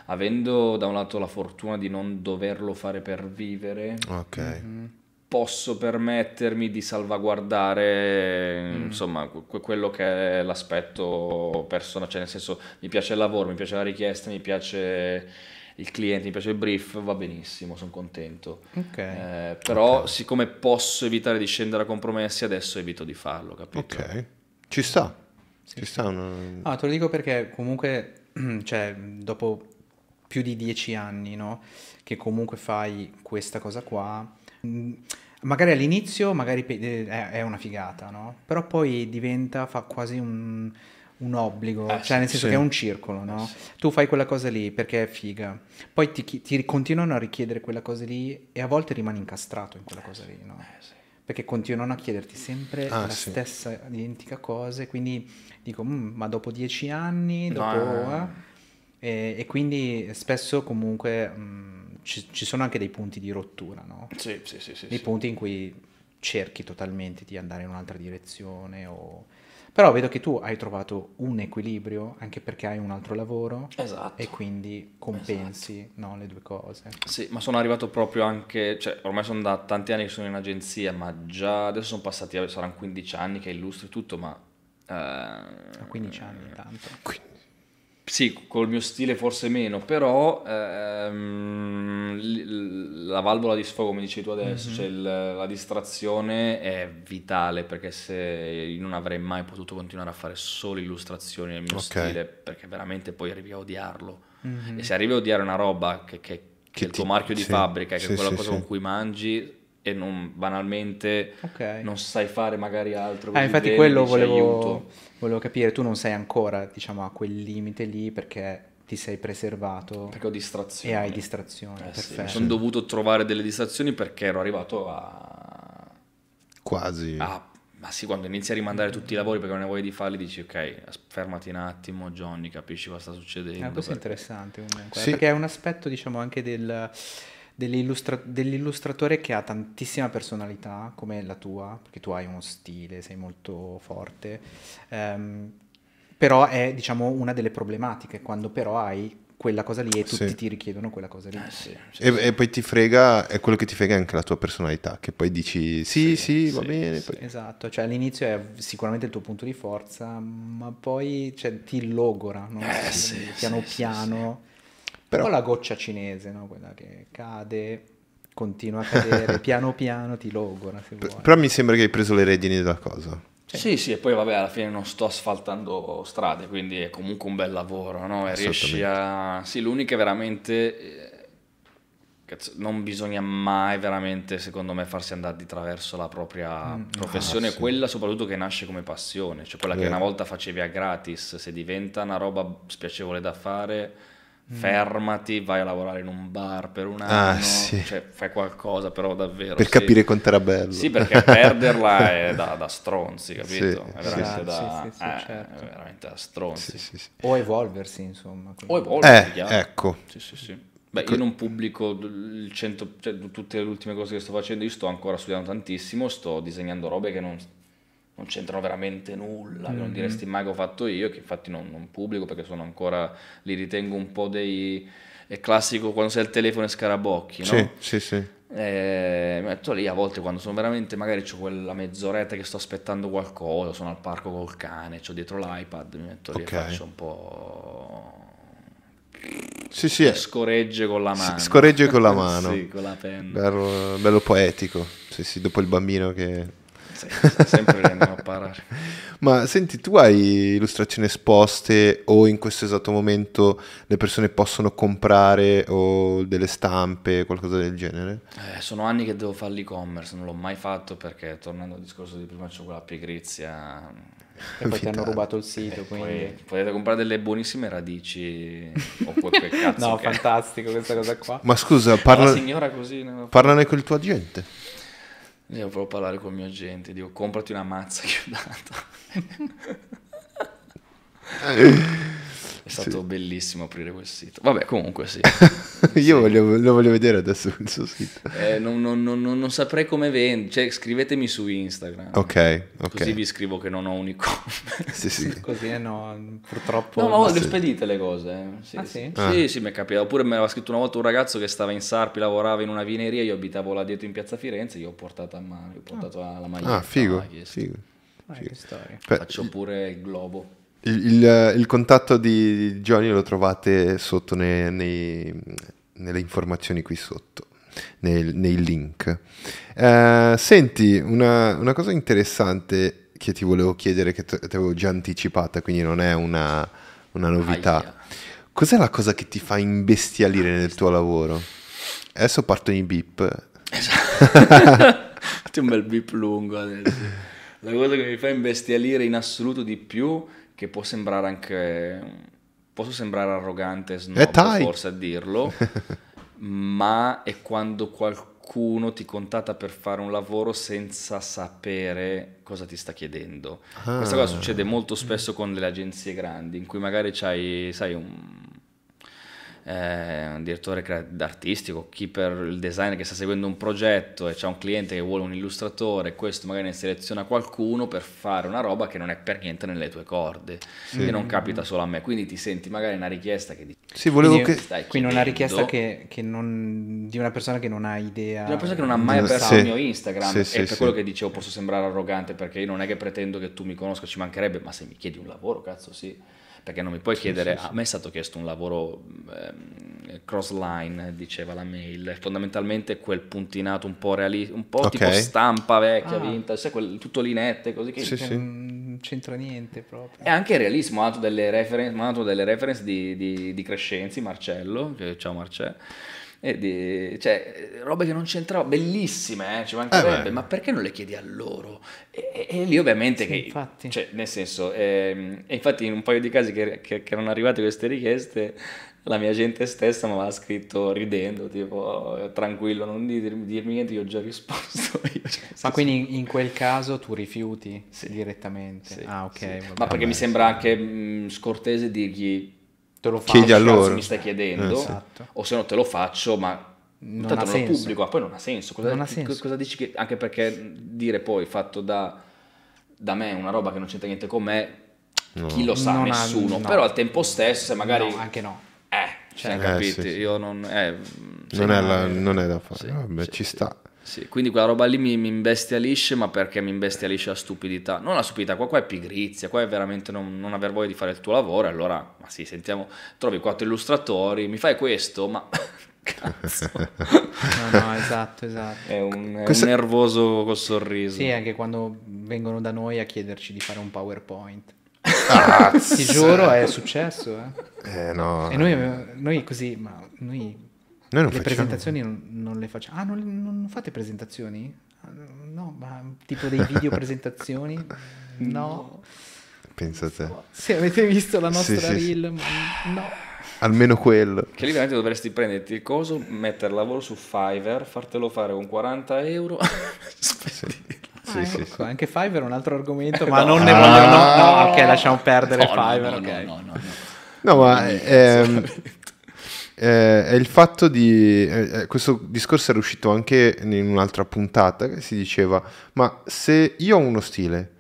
Avendo da un lato la fortuna di non doverlo fare per vivere, okay. mm-hmm posso permettermi di salvaguardare mm. insomma que- quello che è l'aspetto persona, cioè nel senso mi piace il lavoro, mi piace la richiesta, mi piace il cliente, mi piace il brief, va benissimo, sono contento. Okay. Eh, però okay. siccome posso evitare di scendere a compromessi, adesso evito di farlo, capito? Ok, ci sta. Sì. Ci sta una... Ah, te lo dico perché comunque, cioè, dopo più di dieci anni, no? Che comunque fai questa cosa qua... Mm, magari all'inizio magari eh, è una figata, no? Però poi diventa, fa quasi un, un obbligo, eh, cioè nel senso sì. che è un circolo, no? Eh, sì. Tu fai quella cosa lì perché è figa, poi ti, ti, continuano a richiedere quella cosa lì e a volte rimani incastrato in quella eh, cosa lì, no? Eh, sì. Perché continuano a chiederti sempre ah, la stessa identica cosa e quindi dico, mm, ma dopo dieci anni, dopo... No. Eh, e, quindi spesso comunque mh, mm, ci, ci, sono anche dei punti di rottura, no? Sì, sì, sì. sì dei punti in cui cerchi totalmente di andare in un'altra direzione o però vedo che tu hai trovato un equilibrio anche perché hai un altro lavoro esatto. e quindi compensi esatto. no, le due cose. Sì, ma sono arrivato proprio anche, cioè ormai sono da tanti anni che sono in agenzia, ma già adesso sono passati, saranno 15 anni che illustri tutto, ma... Eh, 15 anni intanto. 15 sì, col mio stile forse meno, però ehm, la valvola di sfogo, come dicevi tu adesso, mm-hmm. cioè il, la distrazione è vitale perché se io non avrei mai potuto continuare a fare solo illustrazioni nel mio okay. stile, perché veramente poi arrivi a odiarlo. Mm-hmm. E se arrivi a odiare una roba che, che, che, che il tuo ti... marchio di sì. fabbrica, che sì, è quella sì, cosa con cui mangi, e non banalmente okay. non sai fare magari altro. Ah, infatti quello volevo, aiuto. Volevo capire, tu non sei ancora, diciamo, a quel limite lì perché ti sei preservato. Perché ho distrazioni. E hai distrazioni, eh, perfetto. Sì. sono dovuto trovare delle distrazioni perché ero arrivato a... Quasi. A... Ah, ma sì, quando inizi a rimandare tutti i lavori perché non ne vuoi di farli, dici ok, fermati un attimo, Johnny, capisci cosa sta succedendo. Eh, questo perché... è interessante comunque, sì. perché è un aspetto, diciamo, anche del dell'illustra- dell'illustratore che ha tantissima personalità come la tua, perché tu hai uno stile, sei molto forte, ehm, però è diciamo una delle problematiche quando però hai quella cosa lì e tutti sì. ti richiedono quella cosa lì. Eh, sì, sì, e, e, poi ti frega, è quello che ti frega anche la tua personalità, che poi dici sì, sì, va bene. Poi... Esatto, cioè all'inizio è sicuramente il tuo punto di forza, ma poi cioè, ti logora, no? eh, piano piano però... la goccia cinese, no? quella che cade, continua a cadere, piano piano ti logora. P- però mi sembra che hai preso le redini della cosa. Sì. sì, e poi vabbè, alla fine non sto asfaltando strade, quindi è comunque un bel lavoro, no? E riesci a... Sì, l'unica veramente... Eh, cazzo, non bisogna mai veramente, secondo me, farsi andare di traverso la propria mm. professione, ah, sì. quella soprattutto che nasce come passione, cioè quella Vero. che una volta facevi a gratis, se diventa una roba spiacevole da fare Mm. fermati, vai a lavorare in un bar per un ah, anno, ah, sì. cioè, fai qualcosa però davvero. Per sì. capire quanto era bello. Sì, perché perderla è da, da stronzi, capito? Sì, eh, è, veramente da, eh, certo. è veramente da stronzi. O evolversi, insomma. O evolversi, eh, ecco. Beh, ecco. io non pubblico cento, cioè, tutte le ultime cose che sto facendo, io sto ancora studiando tantissimo, sto disegnando robe che non non c'entrano veramente nulla, mm-hmm. che non mm-hmm. diresti mai che ho fatto io, che infatti non, non pubblico perché sono ancora, li ritengo un po' dei... è classico quando sei al telefono e scarabocchi, no? Sì, sì, sì. Eh, mi metto lì a volte quando sono veramente, magari ho quella mezz'oretta che sto aspettando qualcosa, sono al parco col cane, ho dietro l'iPad, mi metto lì okay. e faccio un po'... Sì, sì. Eh. Scorregge con la mano. Scorregge con la mano. sì, con la penna. Bello, bello poetico. Sì, sì, dopo il bambino che sempre andiamo a parare. Ma senti, tu hai illustrazioni esposte o in questo esatto momento le persone possono comprare o delle stampe, qualcosa del genere? Eh, sono anni che devo fare l'e-commerce, non l'ho mai fatto perché tornando al discorso di prima c'è quella pigrizia. E poi ti hanno rubato il sito, eh, quindi... potete comprare delle buonissime radici o cazzo No, che... fantastico questa cosa qua. Ma scusa, parla... signora così... Parlane con il tuo agente. Devo proprio parlare con il mio agente, dico comprati una mazza che ho dato. stato sì. bellissimo aprire quel sito. Vabbè, comunque sì. Io voglio, lo voglio vedere adesso il suo sito. Eh, non, non, non, non, saprei come vendere, cioè scrivetemi su Instagram. Ok, ok. Così vi scrivo che non ho un e-commerce. Sì, sì. Così eh, no, purtroppo... No, no, le sì. spedite le cose. Eh. Sì, ah, sì? Ah. sì, sì, mi è capitato. Oppure mi aveva scritto una volta un ragazzo che stava in Sarpi, lavorava in una vineria, io abitavo là dietro in piazza Firenze, io ho portato a mano, ho portato ah. la maglietta. Ah, figo, figo. Ah, Faccio pure il globo. Il, il, eh, contatto di Johnny lo trovate sotto nei, nei, nelle informazioni qui sotto, nei, nei link. Eh, senti, una, una, cosa interessante che ti volevo chiedere, che ti avevo già anticipata, quindi non è una, una novità. Aia. Cos'è la cosa che ti fa imbestialire ah, nel tuo lavoro? Adesso partono i beep. Esatto. Fatti un bel beep lungo adesso. La cosa che mi fa imbestialire in assoluto di più che può sembrare anche... Posso sembrare arrogante, snob, eh, forse a dirlo, ma è quando qualcuno ti contatta per fare un lavoro senza sapere cosa ti sta chiedendo. Ah. Questa cosa ah. succede molto spesso con delle agenzie grandi, in cui magari c'hai, sai, un eh, un direttore artistico, chi per il designer che sta seguendo un progetto e c'è un cliente che vuole un illustratore, questo magari ne seleziona qualcuno per fare una roba che non è per niente nelle tue corde, sì. che non capita solo a me, quindi ti senti magari una richiesta che dici... Sì, volevo quindi, che... Stai quindi una richiesta che, che non... di una persona che non ha idea... Di una persona che non ha mai aperto sì. il mio Instagram, sì, e sì, per quello che dicevo posso sembrare arrogante perché io non è che pretendo che tu mi conosca, ci mancherebbe, ma se mi chiedi un lavoro, cazzo sì perché non mi puoi chiedere, sì, sì, ah, a me è stato chiesto un lavoro eh, cross line, diceva la mail, fondamentalmente quel puntinato un po', reali- un po okay. tipo stampa vecchia, ah. vinta, sai, quel, tutto linette, così che... Non c'entra niente proprio. E anche il realismo, ha dato delle reference, delle reference di, di, di Crescenzi, Marcello, che, ciao Marcello e di, cioè, robe che non c'entrava, bellissime, eh, ci mancherebbe, eh ma perché non le chiedi a loro? E, e, e lì ovviamente sì, che... Infatti. Cioè, nel senso, eh, infatti in un paio di casi che, che, che erano arrivate queste richieste, la mia gente stessa mi aveva scritto ridendo, tipo eh, tranquillo, non dirmi, dirmi, niente, io ho già risposto. Io, cioè, Ma quindi in quel caso tu rifiuti sì. direttamente? Sì, ah, ok. Sì. Vabbè, Ma perché mi sembra anche mh, scortese dirgli te lo faccio, Chiedi a loro. mi stai chiedendo, eh, esatto. o se no te lo faccio, ma non tanto non lo pubblico, ma ah, poi non ha senso. Cosa, non ha senso. cosa dici che, anche perché dire poi fatto da, da me una roba che non c'entra niente con me, no. chi lo sa, non nessuno, ha, no. però al tempo stesso magari... No, anche no. Eh, cioè, eh, capito, sì, sì. io non... Eh, non, è la, non, è da fare, sì, vabbè, ci sta. Sì, quindi quella roba lì mi, mi imbestialisce, ma perché mi imbestialisce la stupidità? Non la stupidità, qua, qua è pigrizia, qua è veramente non, non, aver voglia di fare il tuo lavoro, allora, ma sì, sentiamo, trovi quattro illustratori, mi fai questo, ma... Cazzo. no, no, esatto, esatto. È un, è Questa... un nervoso col sorriso. Sì, anche quando vengono da noi a chiederci di fare un PowerPoint. Ah, Ti giuro, è successo. Eh. Eh, no. E noi, noi così, ma noi noi non le facciamo. presentazioni non, non, le facciamo. Ah, non, non fate presentazioni? Ah, no, ma tipo dei video presentazioni? No. no. Pensa a te. Se avete visto la nostra sì, reel, sì. no. Almeno quello. Che lì veramente dovresti prenderti il coso, mettere lavoro su Fiverr, fartelo fare con 40 euro. Aspetti. Sì, ah, sì, ecco, sì. Anche Fiverr è un altro argomento, ma no. non ne voglio. Ah, no, no, ah. ok, lasciamo perdere no, Fiverr. No, okay. no, no, no, ma eh, ehm, eh, è il fatto di... Eh, eh, questo discorso era uscito anche in un'altra puntata che si diceva, ma se io ho uno stile,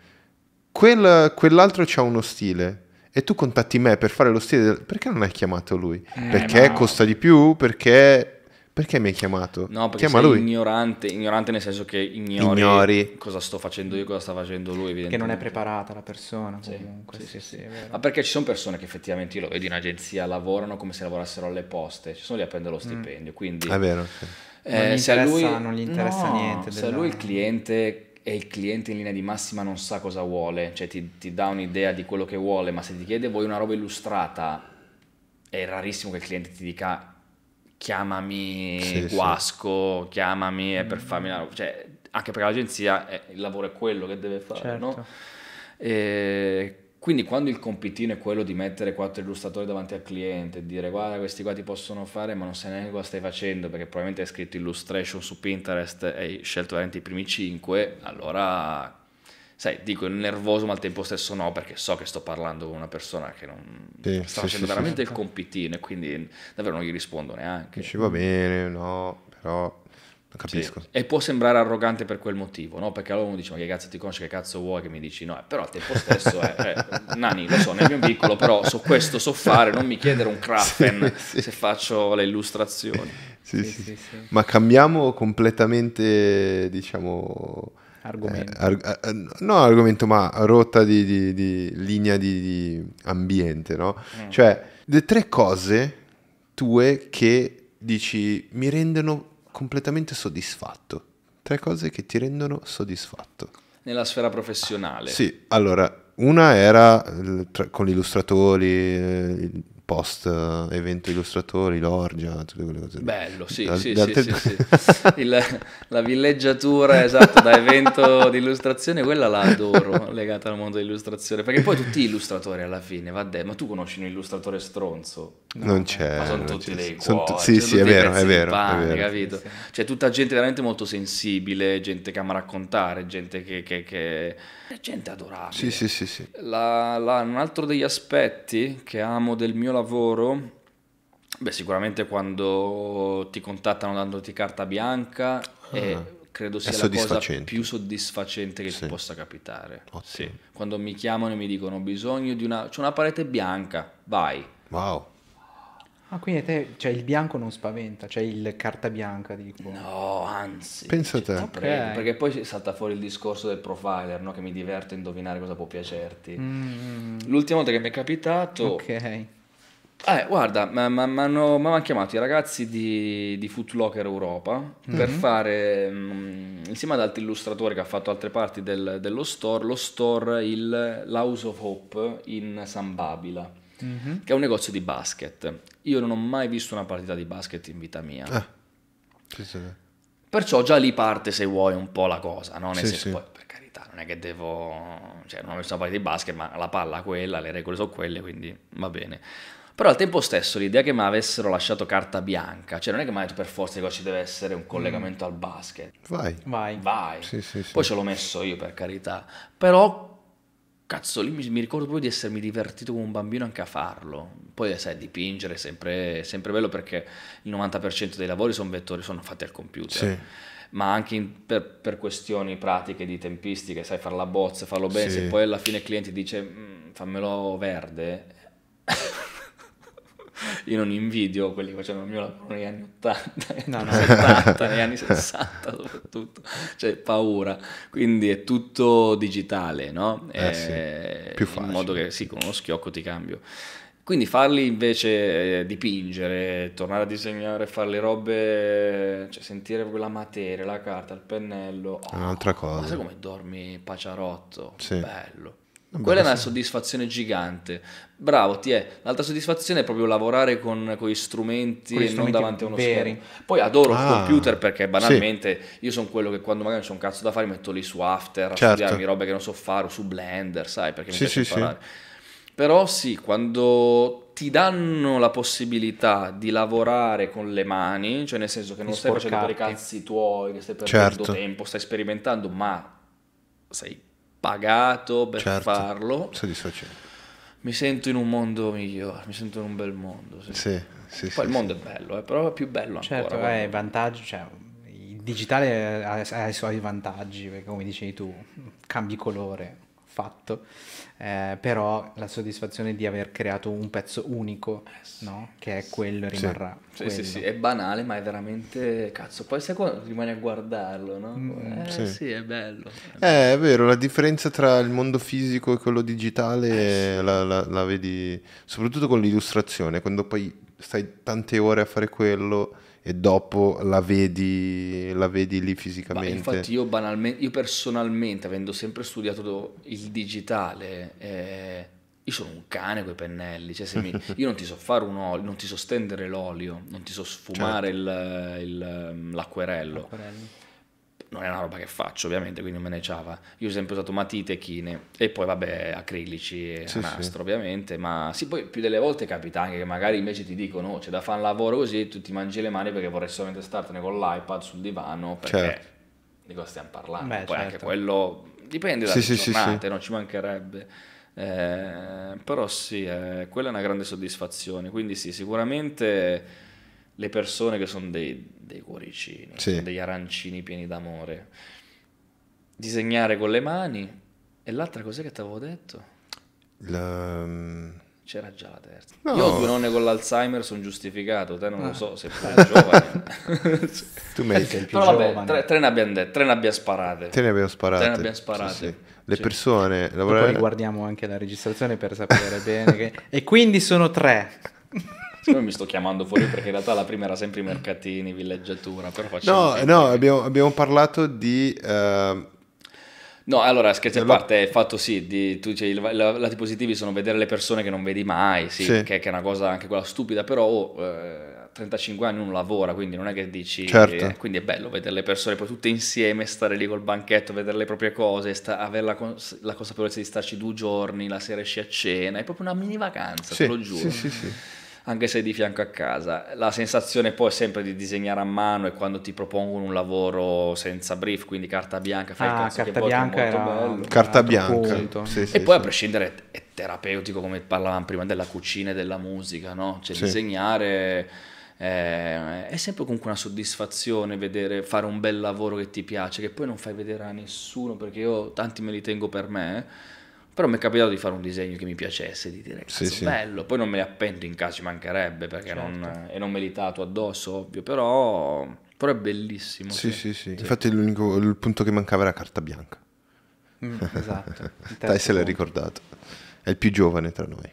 quel, quell'altro c'ha uno stile, e tu contatti me per fare lo stile del... perché non hai chiamato lui? Eh, perché no. costa di più? Perché perché mi hai chiamato? No, perché Chiama sei lui. ignorante, ignorante nel senso che ignori, ignori, cosa sto facendo io, cosa sta facendo lui, Che non è preparata la persona, sì, comunque. Sì, sì, sì, sì Ma perché ci sono persone che effettivamente, io lo vedo in agenzia, lavorano come se lavorassero alle poste, ci sono lì a prendere lo mm. stipendio, mm. quindi... È vero, sì. eh, se a lui non gli interessa no, niente. Se a lui il cliente e il cliente in linea di massima non sa cosa vuole, cioè ti, ti dà un'idea di quello che vuole, ma se ti chiede vuoi una roba illustrata, è rarissimo che il cliente ti dica chiamami sì, Guasco, sì. chiamami mm. per farmi una Cioè, anche perché l'agenzia è, il lavoro è quello che deve fare, certo. no? E quindi quando il compitino è quello di mettere quattro illustratori davanti al cliente e dire guarda questi qua ti possono fare ma non sai neanche cosa stai facendo perché probabilmente hai scritto illustration su Pinterest e hai scelto veramente i primi cinque, allora sai, dico nervoso, ma al tempo stesso no, perché so che sto parlando con una persona che non sì, sta sì, facendo sì, veramente il compitino e quindi davvero non gli rispondo neanche. Dici va bene, no, però capisco. Sì. E può sembrare arrogante per quel motivo, no? Perché allora uno dice, ma che cazzo ti conosci, che cazzo vuoi che mi dici no? Però al tempo stesso è, eh, eh, Nani, lo so, nel mio piccolo, però so questo, so fare, non mi chiedere un craffen sì, sì. se faccio le illustrazioni. Ma cambiamo completamente, diciamo argomento. Eh, arg- eh, eh, no argomento, ma rotta di, di, di linea di, di, ambiente, no? Mm. Cioè, le tre cose tue che dici mi rendono completamente soddisfatto. Tre cose che ti rendono soddisfatto. Nella sfera professionale. Sì, allora, una era eh, con gli illustratori, post eh, evento illustratori, l'orgia, tutte quelle cose. Bello, sì, da, sì, da sì, te... sì, sì. Il, la villeggiatura, esatto, da evento di illustrazione, quella la adoro, legata al mondo dell'illustrazione, perché poi tutti illustratori alla fine, vabbè, ma tu conosci un illustratore stronzo? No? Non c'è. Ma sono tutti dei cuori, t- sì, sì, è vero, è vero, pane, è vero, capito? Sì, Cioè tutta gente veramente molto sensibile, gente che ama raccontare, gente che... che, che... gente adorabile. Sì, sì, sì. sì. La, la, un altro degli aspetti che amo del mio lavoro lavoro, beh, sicuramente quando ti contattano dandoti carta bianca ah, e eh, credo sia la cosa più soddisfacente che sì. ti possa capitare. Sì. Quando mi chiamano e mi dicono ho bisogno di una... c'è una parete bianca, vai. Wow. Ah, quindi te, cioè, il bianco non spaventa, cioè il carta bianca, dico. No, anzi. Pensa te. Okay. Prego, perché poi salta fuori il discorso del profiler, no? che mi diverte a indovinare cosa può piacerti. Mm. mm, mm. L'ultima volta che mi è capitato... Ok Ah, eh, guarda, mi hanno chiamato i ragazzi di, di Footlocker Europa mm-hmm. per mhm. fare, mh, mm, insieme ad altri illustratori che ha fatto altre parti del, dello store, lo store il House of Hope in San Babila, mm-hmm. che è un negozio di basket. Io non ho mai visto una partita di basket in vita mia. Ah. Sì, sì. Perciò già lì parte, se vuoi, un po' la cosa, no? Nel sì, senso, poi, per carità, non è che devo... Cioè, non ho visto una partita di basket, ma la palla è quella, le regole sono quelle, quindi va bene però al tempo stesso l'idea che mi avessero lasciato carta bianca, cioè non è che mi hanno detto per forza che ci deve essere un collegamento mm. al basket. Vai. Vai. Vai. Sì, sì, sì. Poi ce l'ho messo io per carità. Però, cazzo, lì mi, mi ricordo proprio di essermi divertito come un bambino anche a farlo. Poi sai, dipingere è sempre, sempre bello perché il 90% dei lavori sono vettori, sono fatti al computer. Sì ma anche in, per, per, questioni pratiche di tempistiche, sai, fare la bozza, farlo bene, sì. se poi alla fine il cliente dice mm, fammelo verde, io non invidio quelli che facevano il mio lavoro negli anni 80, negli anni no, 70, negli anni 60 soprattutto, cioè paura, quindi è tutto digitale, no? Eh, è, sì. Eh, Più facile. In modo che sì, con uno schiocco ti cambio. Quindi farli invece eh, dipingere, tornare a disegnare, fare le robe, cioè sentire la materia, la carta, il pennello. Oh, è un'altra cosa. Ma sai come dormi paciarotto? Sì. Bello. Quella è una soddisfazione gigante. Bravo, ti è. L'altra soddisfazione è proprio lavorare con, con gli strumenti e non davanti a uno veri. schermo. Poi adoro ah, il computer perché banalmente sì. io sono quello che quando magari c'è un cazzo da fare metto lì su After a certo. studiarmi robe che non so fare o su Blender, sai, perché sì, mi piace sì, imparare. Sì. Però sì, quando ti danno la possibilità di lavorare con le mani, cioè nel senso che non di stai facendo per i cazzi tuoi, che stai perdendo certo. tempo, stai sperimentando, ma sei pagato per certo, farlo. Soddisfacente. Mi sento in un mondo migliore, mi sento in un bel mondo. Sì, sì, sì Poi sì, il mondo è bello, eh, però è più bello certo, ancora. Certo, eh, vantaggio, cioè, il digitale ha, ha, i suoi vantaggi, perché come dicevi tu, cambi colore, fatto, eh, però la soddisfazione di aver creato un pezzo unico, eh no? che è quello rimarrà. Sì, quello. Sì, sì, è banale, ma è veramente cazzo. Poi sai quando rimani a guardarlo, no? Mm, eh, sì. sì. è bello. Eh, è vero, la differenza tra il mondo fisico e quello digitale eh, la, la, la vedi soprattutto con l'illustrazione, quando poi stai tante ore a fare quello e dopo la vedi, la vedi lì fisicamente. Ma infatti io, banalmente, io personalmente, avendo sempre studiato il digitale, eh, io sono un cane con i pennelli, cioè mi, io non ti so fare un olio, non ti so stendere l'olio, non ti so sfumare certo. il, il, mm, l'acquerello. l'acquerello non è una roba che faccio ovviamente, quindi non me ne ciava. Io ho sempre usato matite, chine e poi vabbè acrilici e sì, nastro sì. ovviamente, ma sì poi più delle volte capita anche che magari invece ti dicono oh, c'è da fare un lavoro così e tu ti mangi le mani perché vorrei solamente startene con l'iPad sul divano perché certo. di cosa stiamo parlando, Beh, poi certo. anche quello dipende dalle sì, giornate, non ci mancherebbe. Eh, però sì, eh, quella è una grande soddisfazione, quindi sì, sicuramente le persone che sono dei, dei cuoricini, sì. degli arancini pieni d'amore. Disegnare con le mani. E l'altra cosa che ti avevo detto? La... Mm, C'era già la terza. No. Io ho due nonne con l'Alzheimer, sono giustificato, te non ah. lo so se sei giovane. tu mi hai più Però giovane. tre, tre, ne abbiamo detto, tre ne abbiamo sparate. Tre ne abbiamo sparate. Tre ne abbiamo sparate. Sì, sì. Le cioè, persone... Lavorare... Poi guardiamo anche la registrazione per sapere bene che... E quindi sono tre. Siccome mi sto chiamando fuori perché in realtà la prima era sempre i mercatini, villeggiatura, però facciamo... No, no, abbiamo, abbiamo, parlato di... Uh... No, allora, scherzi a parte, il fatto sì, di, tu, cioè, i lati positivi sono vedere le persone che non vedi mai, sì, sì. Che, che, è una cosa anche quella stupida, però oh, eh, a 35 anni uno lavora, quindi non è che dici... Certo. Eh, quindi è bello vedere le persone poi tutte insieme, stare lì col banchetto, vedere le proprie cose, sta, avere la, cons- la consapevolezza di starci due giorni, la sera esci a cena, è proprio una mini vacanza, sì, te lo giuro. Sì, sì, sì anche se di fianco a casa. La sensazione poi è sempre di disegnare a mano e quando ti propongono un lavoro senza brief, quindi carta bianca, fai ah, il cazzo carta che bianca molto bello. Carta bianca. Sì, e poi sì. a prescindere è terapeutico come parlavamo prima della cucina e della musica, no? Cioè disegnare eh, è sempre comunque una soddisfazione vedere fare un bel lavoro che ti piace, che poi non fai vedere a nessuno perché io tanti me li tengo per me però mi è capitato di fare un disegno che mi piacesse, di dire che sì, bello. Poi non me ne appendo in casa, ci mancherebbe perché certo. non, e non me addosso, ovvio, però, però è bellissimo. Sì, sì, sì. sì. Infatti il punto che mancava era carta bianca. Mm, esatto. Dai, se l'hai ricordato. È il più giovane tra noi.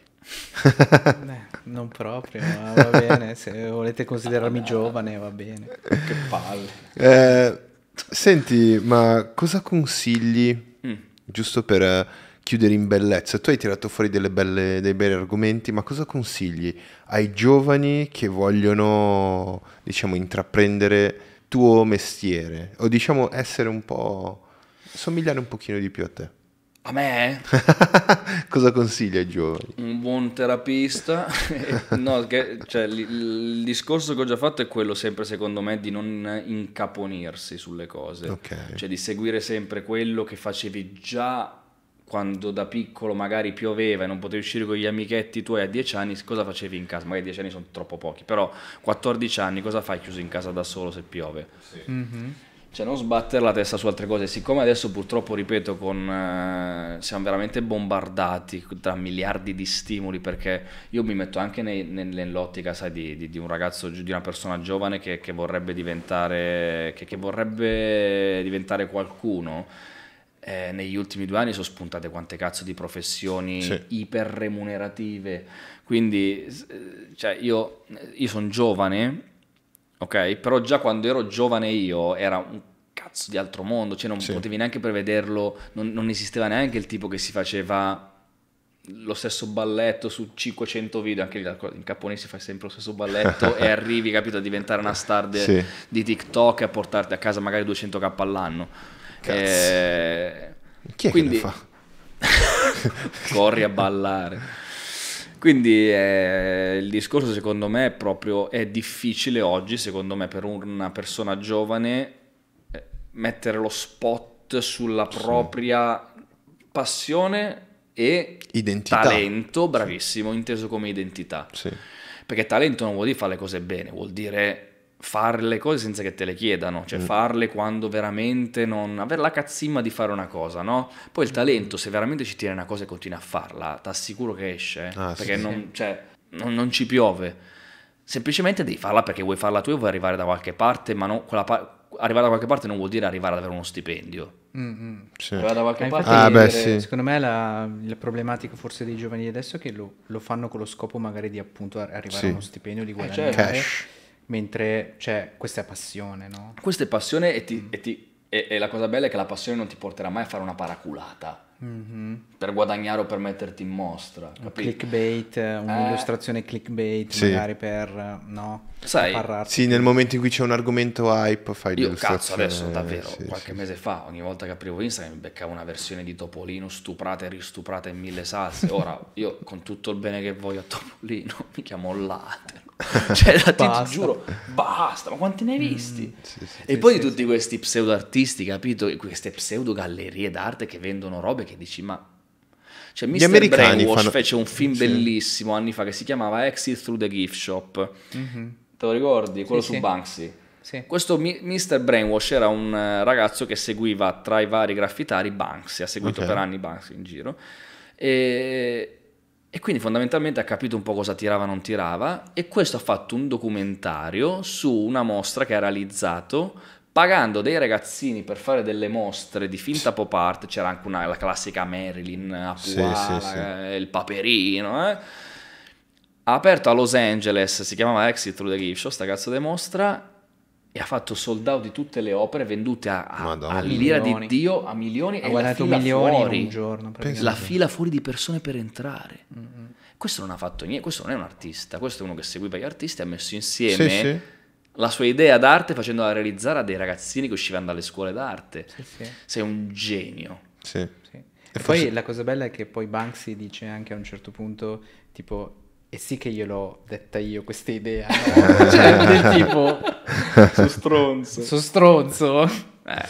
Beh, non proprio, ma va bene. Se volete considerarmi giovane, va bene. Che palle. Eh, senti, ma cosa consigli, mm. giusto per chiudere in bellezza. Tu hai tirato fuori belle, dei bei argomenti, ma cosa consigli ai giovani che vogliono, diciamo, intraprendere tuo mestiere o diciamo essere un po' somigliare un pochino di più a te? A me? Cosa consigli ai giovani? Un buon terapista. no, che, cioè, l- il discorso che ho già fatto è quello sempre, secondo me, di non incaponirsi sulle cose. Okay. Cioè di seguire sempre quello che facevi già quando da piccolo magari pioveva e non potevi uscire con gli amichetti tuoi a 10 anni, cosa facevi in casa? Magari 10 anni sono troppo pochi, però 14 anni cosa fai chiuso in casa da solo se piove? Sì. Mm-hmm. Cioè non sbattere la testa su altre cose, siccome adesso purtroppo, ripeto, con, eh, siamo veramente bombardati da miliardi di stimoli, perché io mi metto anche nei, nell'ottica, sai, di, di, di, un ragazzo, di una persona giovane che, che, vorrebbe, diventare, che, che vorrebbe diventare qualcuno eh, negli ultimi due anni sono spuntate quante cazzo di professioni sì. iperremunerative. Quindi eh, cioè, io, io sono giovane, ok? Però già quando ero giovane io era un cazzo di altro mondo, cioè non sì. potevi neanche prevederlo, non, non esisteva neanche il tipo che si faceva lo stesso balletto su 500 video, anche lì in Capone si fa sempre lo stesso balletto e arrivi, capito, a diventare una star de, sì. di TikTok e a portarti a casa magari 200k all'anno. Eh, Chi è quindi... che fa? Corri a ballare. Quindi eh, il discorso secondo me è proprio, è difficile oggi, secondo me, per una persona giovane eh, mettere lo spot sulla propria sì. passione e identità. talento, bravissimo, sì. inteso come identità. Sì. Perché talento non vuol dire fare le cose bene, vuol dire fare le cose senza che te le chiedano, cioè mm. farle quando veramente non... avere la cazzimma di fare una cosa, no? Poi il talento, se veramente ci tiene una cosa e continui a farla, ti assicuro che esce, eh. ah, perché sì, non, sì. Cioè, non, non, ci piove. Semplicemente devi farla perché vuoi farla tu e vuoi arrivare da qualche parte, ma non, pa arrivare da qualche parte non vuol dire arrivare ad avere uno stipendio. Mm-hmm. Sì. Arrivare da qualche eh, parte... Ah, beh, dire... Secondo me la, la, problematica forse dei giovani adesso è che lo, lo, fanno con lo scopo magari di appunto arrivare a uno stipendio, di guadagnare... Eh, cioè, cash mentre cioè, questa è passione, no? Questa è passione e, ti, mm. e, ti, e, e la cosa bella è che la passione non ti porterà mai a fare una paraculata. Mm-hmm. per guadagnare o per metterti in mostra. Capito? Un clickbait, eh, eh. un'illustrazione eh, clickbait, sì. magari per eh, no. Sai, sì, nel momento in cui c'è un argomento hype, fai Io cazzo adesso davvero, sì, qualche sì. mese fa, ogni volta che aprivo Instagram mi beccavo una versione di Topolino stuprata e ristuprata in mille salse. Ora, io con tutto il bene che voglio a Topolino, mi chiamo Latte. Cioè, ti, giuro, basta, ma quanti ne hai mm, visti? Mm, sì, e poi di tutti questi pseudo artisti, capito? queste pseudo gallerie d'arte che vendono robe che dici, ma cioè, Mr. Gli americani Brainwash fanno... fece un film sì. bellissimo anni fa che si chiamava Exit Through the Gift Shop. Mm-hmm. Te lo ricordi? Quello sì, su sì. Banksy. Sì. Questo Mr. Brainwash era un eh, ragazzo che seguiva tra i vari graffitari Banksy, ha seguito okay. per anni Banksy in giro. E, e quindi fondamentalmente ha capito un po' cosa tirava e non tirava e questo ha fatto un documentario su una mostra che ha realizzato pagando dei ragazzini per fare delle mostre di finta pop art, c'era anche una, la classica Marilyn, Apua, sì, sì, sì. Eh, il paperino, eh? ha aperto a Los Angeles, si chiamava Exit Through the Gift Show, sta cazzo di mostra, e ha fatto sold out di tutte le opere vendute a, a, a lira di Dio a milioni ha e guadagnato milioni fuori, un giorno la fila fuori di persone per entrare mm -hmm. questo non ha fatto niente questo non è un artista questo è uno che seguiva gli artisti ha messo insieme sì, sì. la sua idea d'arte facendola realizzare a dei ragazzini che uscivano dalle scuole d'arte sì, sei un genio e, e forse... poi la cosa bella è che poi Banksy dice anche a un certo punto tipo e sì che gliel'ho detta io questa idea, no? cioè eh. del tipo... Su stronzo. Su stronzo. Eh.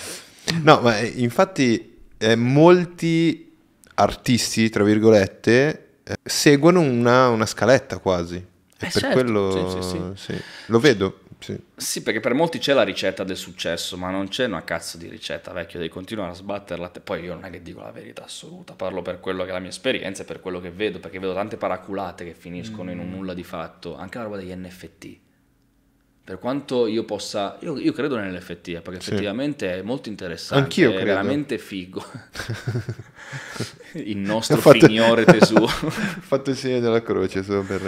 No, ma eh, infatti eh, molti artisti, tra virgolette, eh, seguono una, una, scaletta quasi. E per certo. quello... Sì, sì, sì. Lo vedo. Sì. sì. perché per molti c'è la ricetta del successo, ma non c'è una cazzo di ricetta vecchio, devi continuare a sbatterla. Te. Poi io non è che dico la verità assoluta, parlo per quello che è la mia esperienza e per quello che vedo, perché vedo tante paraculate che finiscono mm. in un nulla di fatto, anche la roba degli NFT per quanto io possa, io, io credo nell'FT eh, perché effettivamente sì. è molto interessante, Anch'io è credo. veramente figo. Il nostro fatto, signore Gesù. ho fatto il segno della croce solo per...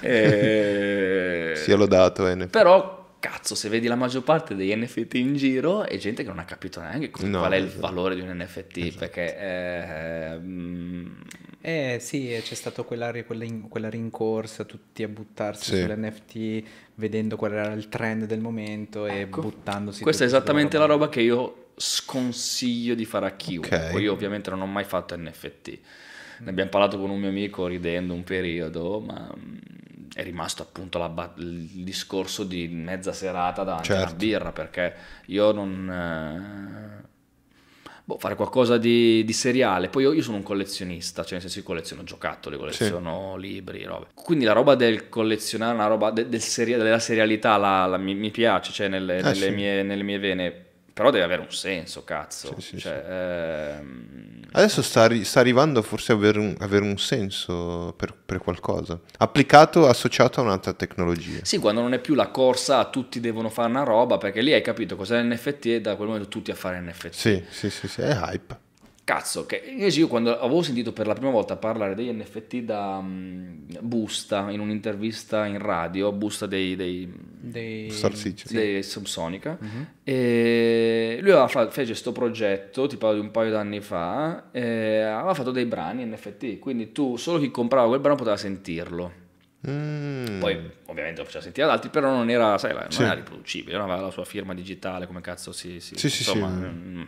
E... Eh, sia lodato. Bene. Eh, però cazzo, se vedi la maggior parte degli NFT in giro è gente che non ha capito neanche no, qual è il esatto. valore di un NFT, esatto. perché... Eh, mm... eh sì, c'è stata quella, quella, quella, rincorsa, tutti a buttarsi sì. sull'NFT, vedendo qual era il trend del momento ecco. e buttandosi. Questa è esattamente la roba che io sconsiglio di fare a chiunque. Okay. Io ovviamente non ho mai fatto NFT. Mm. Ne abbiamo parlato con un mio amico ridendo un periodo, ma mm, è rimasto appunto la, il discorso di mezza serata davanti certo. a una certo. birra perché io non... Eh, boh, fare qualcosa di, di seriale. Poi io, io, sono un collezionista, cioè nel senso io colleziono giocattoli, colleziono sì. libri, robe. Quindi la roba del collezionare, una roba de, del seria, della serialità la, la, mi, mi, piace, cioè nelle, eh nelle, sì. mie, nelle mie vene però deve avere un senso, cazzo. Sì, sì, cioè, sì. Ehm... Adesso sta, arri- sta, arrivando forse a avere un, avere un senso per, per, qualcosa, applicato, associato a un'altra tecnologia. Sì, quando non è più la corsa, tutti devono fare una roba, perché lì hai capito cos'è l'NFT e da quel momento tutti a fare NFT. Sì, sì, sì, sì è hype. Cazzo, che invece io quando avevo sentito per la prima volta parlare degli NFT da um, Busta in un'intervista in radio, Busta dei... dei, dei Dei Subsonica, mm-hmm. e lui aveva fatto, fece questo progetto, tipo di un paio d'anni fa, e aveva fatto dei brani NFT, quindi tu, solo chi comprava quel brano poteva sentirlo. Mm. Poi ovviamente lo faceva sentire ad altri, però non era, sai, non sì. era riproducibile, non aveva la sua firma digitale, come cazzo si... si sì, insomma, sì, sì. Mm. mm.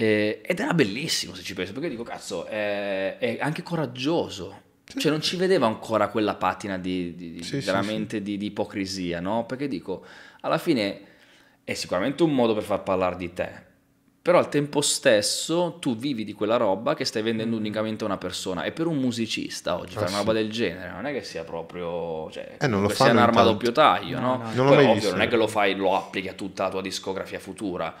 Eh, ed era bellissimo se ci penso, perché dico, cazzo, è, eh, è anche coraggioso. Sì. Cioè non ci vedeva ancora quella patina di, di, sì, veramente sì, di, di ipocrisia, no? Perché dico, alla fine è sicuramente un modo per far parlare di te, però al tempo stesso tu vivi di quella roba che stai vendendo mm. unicamente a una persona e per un musicista oggi ah, fare una roba del genere non è che sia proprio cioè, eh, non lo sia un'arma a doppio taglio no, no? no. Non, Poi, ovvio, non è che lo fai lo applichi a tutta la tua discografia futura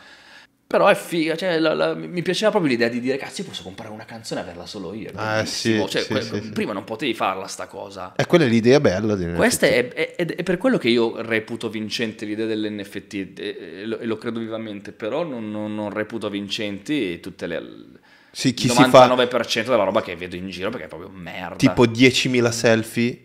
però è figa, cioè, la, la, mi piaceva proprio l'idea di dire, cazzo, io posso comprare una canzone e averla solo io. Ah, sì, cioè, sì, que- sì, prima non potevi farla sta cosa. E eh, quella è l'idea bella. Questa è, è, è, è, per quello che io reputo vincente l'idea dell'NFT e, e, lo, e lo, credo vivamente, però non, non, non reputo vincenti tutte le... Sì, chi 99% si fa... della roba che vedo in giro perché è proprio merda. Tipo 10.000 selfie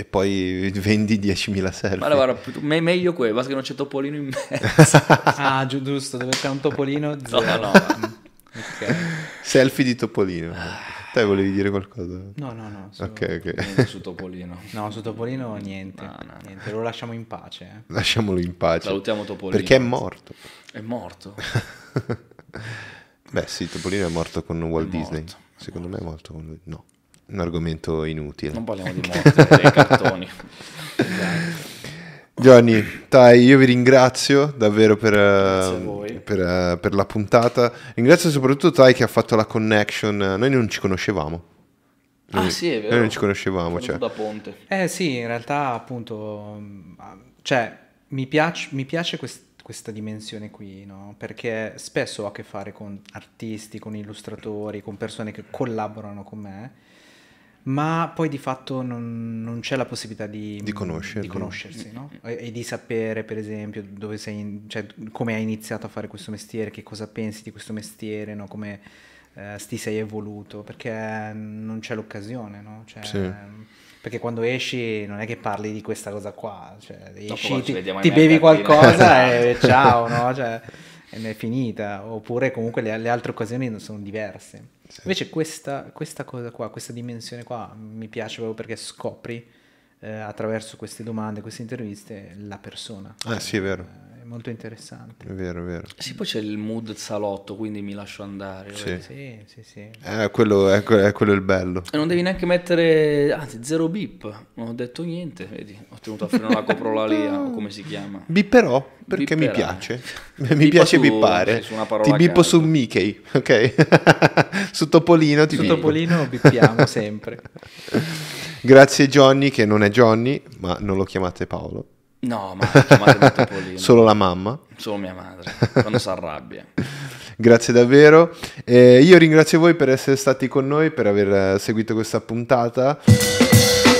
e poi vendi 10.000 selfie. Ma allora, guarda, me- meglio quello, basta che non c'è Topolino in mezzo. ah, giusto, dove c'è un Topolino zero. No, no, okay. Selfie di Topolino. Ah. Te volevi dire qualcosa? No, no, no. Su, ok, ok. Su Topolino. No, su Topolino niente, no, no, niente. Lo lasciamo in pace. Eh. Lasciamolo in pace. Salutiamo Topolino. Perché è morto. È morto. Beh sì, Topolino è morto con Walt è Disney. Morto. Secondo me è morto con lui. No un argomento inutile. Non parliamo di morte, dei cartoni. Gianni, dai, io vi ringrazio davvero per, ehm, per, eh, per, la puntata. Ringrazio soprattutto Tai che ha fatto la connection. Noi non ci conoscevamo. Ah, noi, ah, sì, è vero. Noi non ci conoscevamo. Cioè. Da ponte. Eh sì, in realtà appunto, mm, cioè, mi piace, mi piace quest- questa dimensione qui, no? Perché spesso ho a che fare con artisti, con illustratori, con persone che collaborano con me ma poi di fatto non, non c'è la possibilità di, di conoscersi, di conoscersi mm. no? e, e, di sapere per esempio dove sei, cioè, come hai iniziato a fare questo mestiere, che cosa pensi di questo mestiere, no? come eh, ti sei evoluto, perché non c'è l'occasione, no? cioè, sì. perché quando esci non è che parli di questa cosa qua, cioè, esci, ti, ti bevi qualcosa e ciao, no? cioè, è finita, oppure comunque le, le altre occasioni sono diverse. Sì. Invece questa, questa, cosa qua, questa dimensione qua mi piace proprio perché scopri eh, attraverso queste domande, queste interviste, la persona. Ah, eh, sì, è vero eh, molto interessante. È vero, è vero. Sì, poi c'è il mood salotto, quindi mi lascio andare. Sì, sì, sì. sì. Eh, quello, è, quello, ecco, è, quello il bello. E non devi neanche mettere, anzi, zero bip, non ho detto niente, vedi, ho tenuto a freno la coprolalia, o come si chiama. Bipperò, perché Bipperà. mi piace. mi Bippa piace su, bippare. Su ti bippo su Mickey, ok? su Topolino ti Su bippo. Topolino bippiamo sempre. Grazie Johnny, che non è Johnny, ma non lo chiamate Paolo. No, ma Solo la mamma? Solo mia madre, quando si arrabbia. Grazie davvero. Eh, io ringrazio voi per essere stati con noi, per aver seguito questa puntata.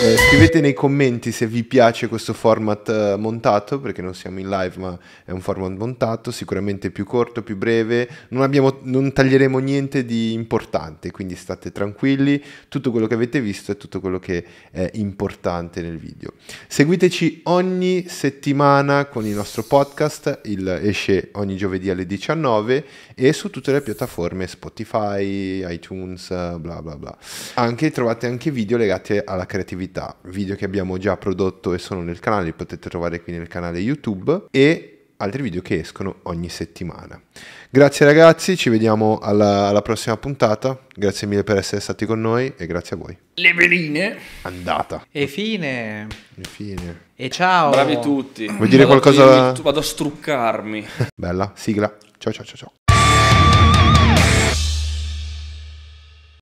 Eh, scrivete nei commenti se vi piace questo format eh, montato, perché non siamo in live, ma è un format montato, sicuramente più corto, più breve. Non, abbiamo, non taglieremo niente di importante, quindi state tranquilli. Tutto quello che avete visto è tutto quello che è importante nel video. Seguiteci ogni settimana con il nostro podcast, il, esce ogni giovedì alle 19 e su tutte le piattaforme Spotify, iTunes, bla bla bla. Anche, trovate anche video legati alla creatività attività, video che abbiamo già prodotto e sono nel canale, li potete trovare qui nel canale YouTube e altri video che escono ogni settimana. Grazie ragazzi, ci vediamo alla, alla prossima puntata. Grazie mille per essere stati con noi e grazie a voi. Le veline. Andata. E fine. E fine. E ciao. Bravi tutti. Vuoi dire vado qualcosa? A... Vado a struccarmi. Bella, sigla. Ciao ciao ciao ciao.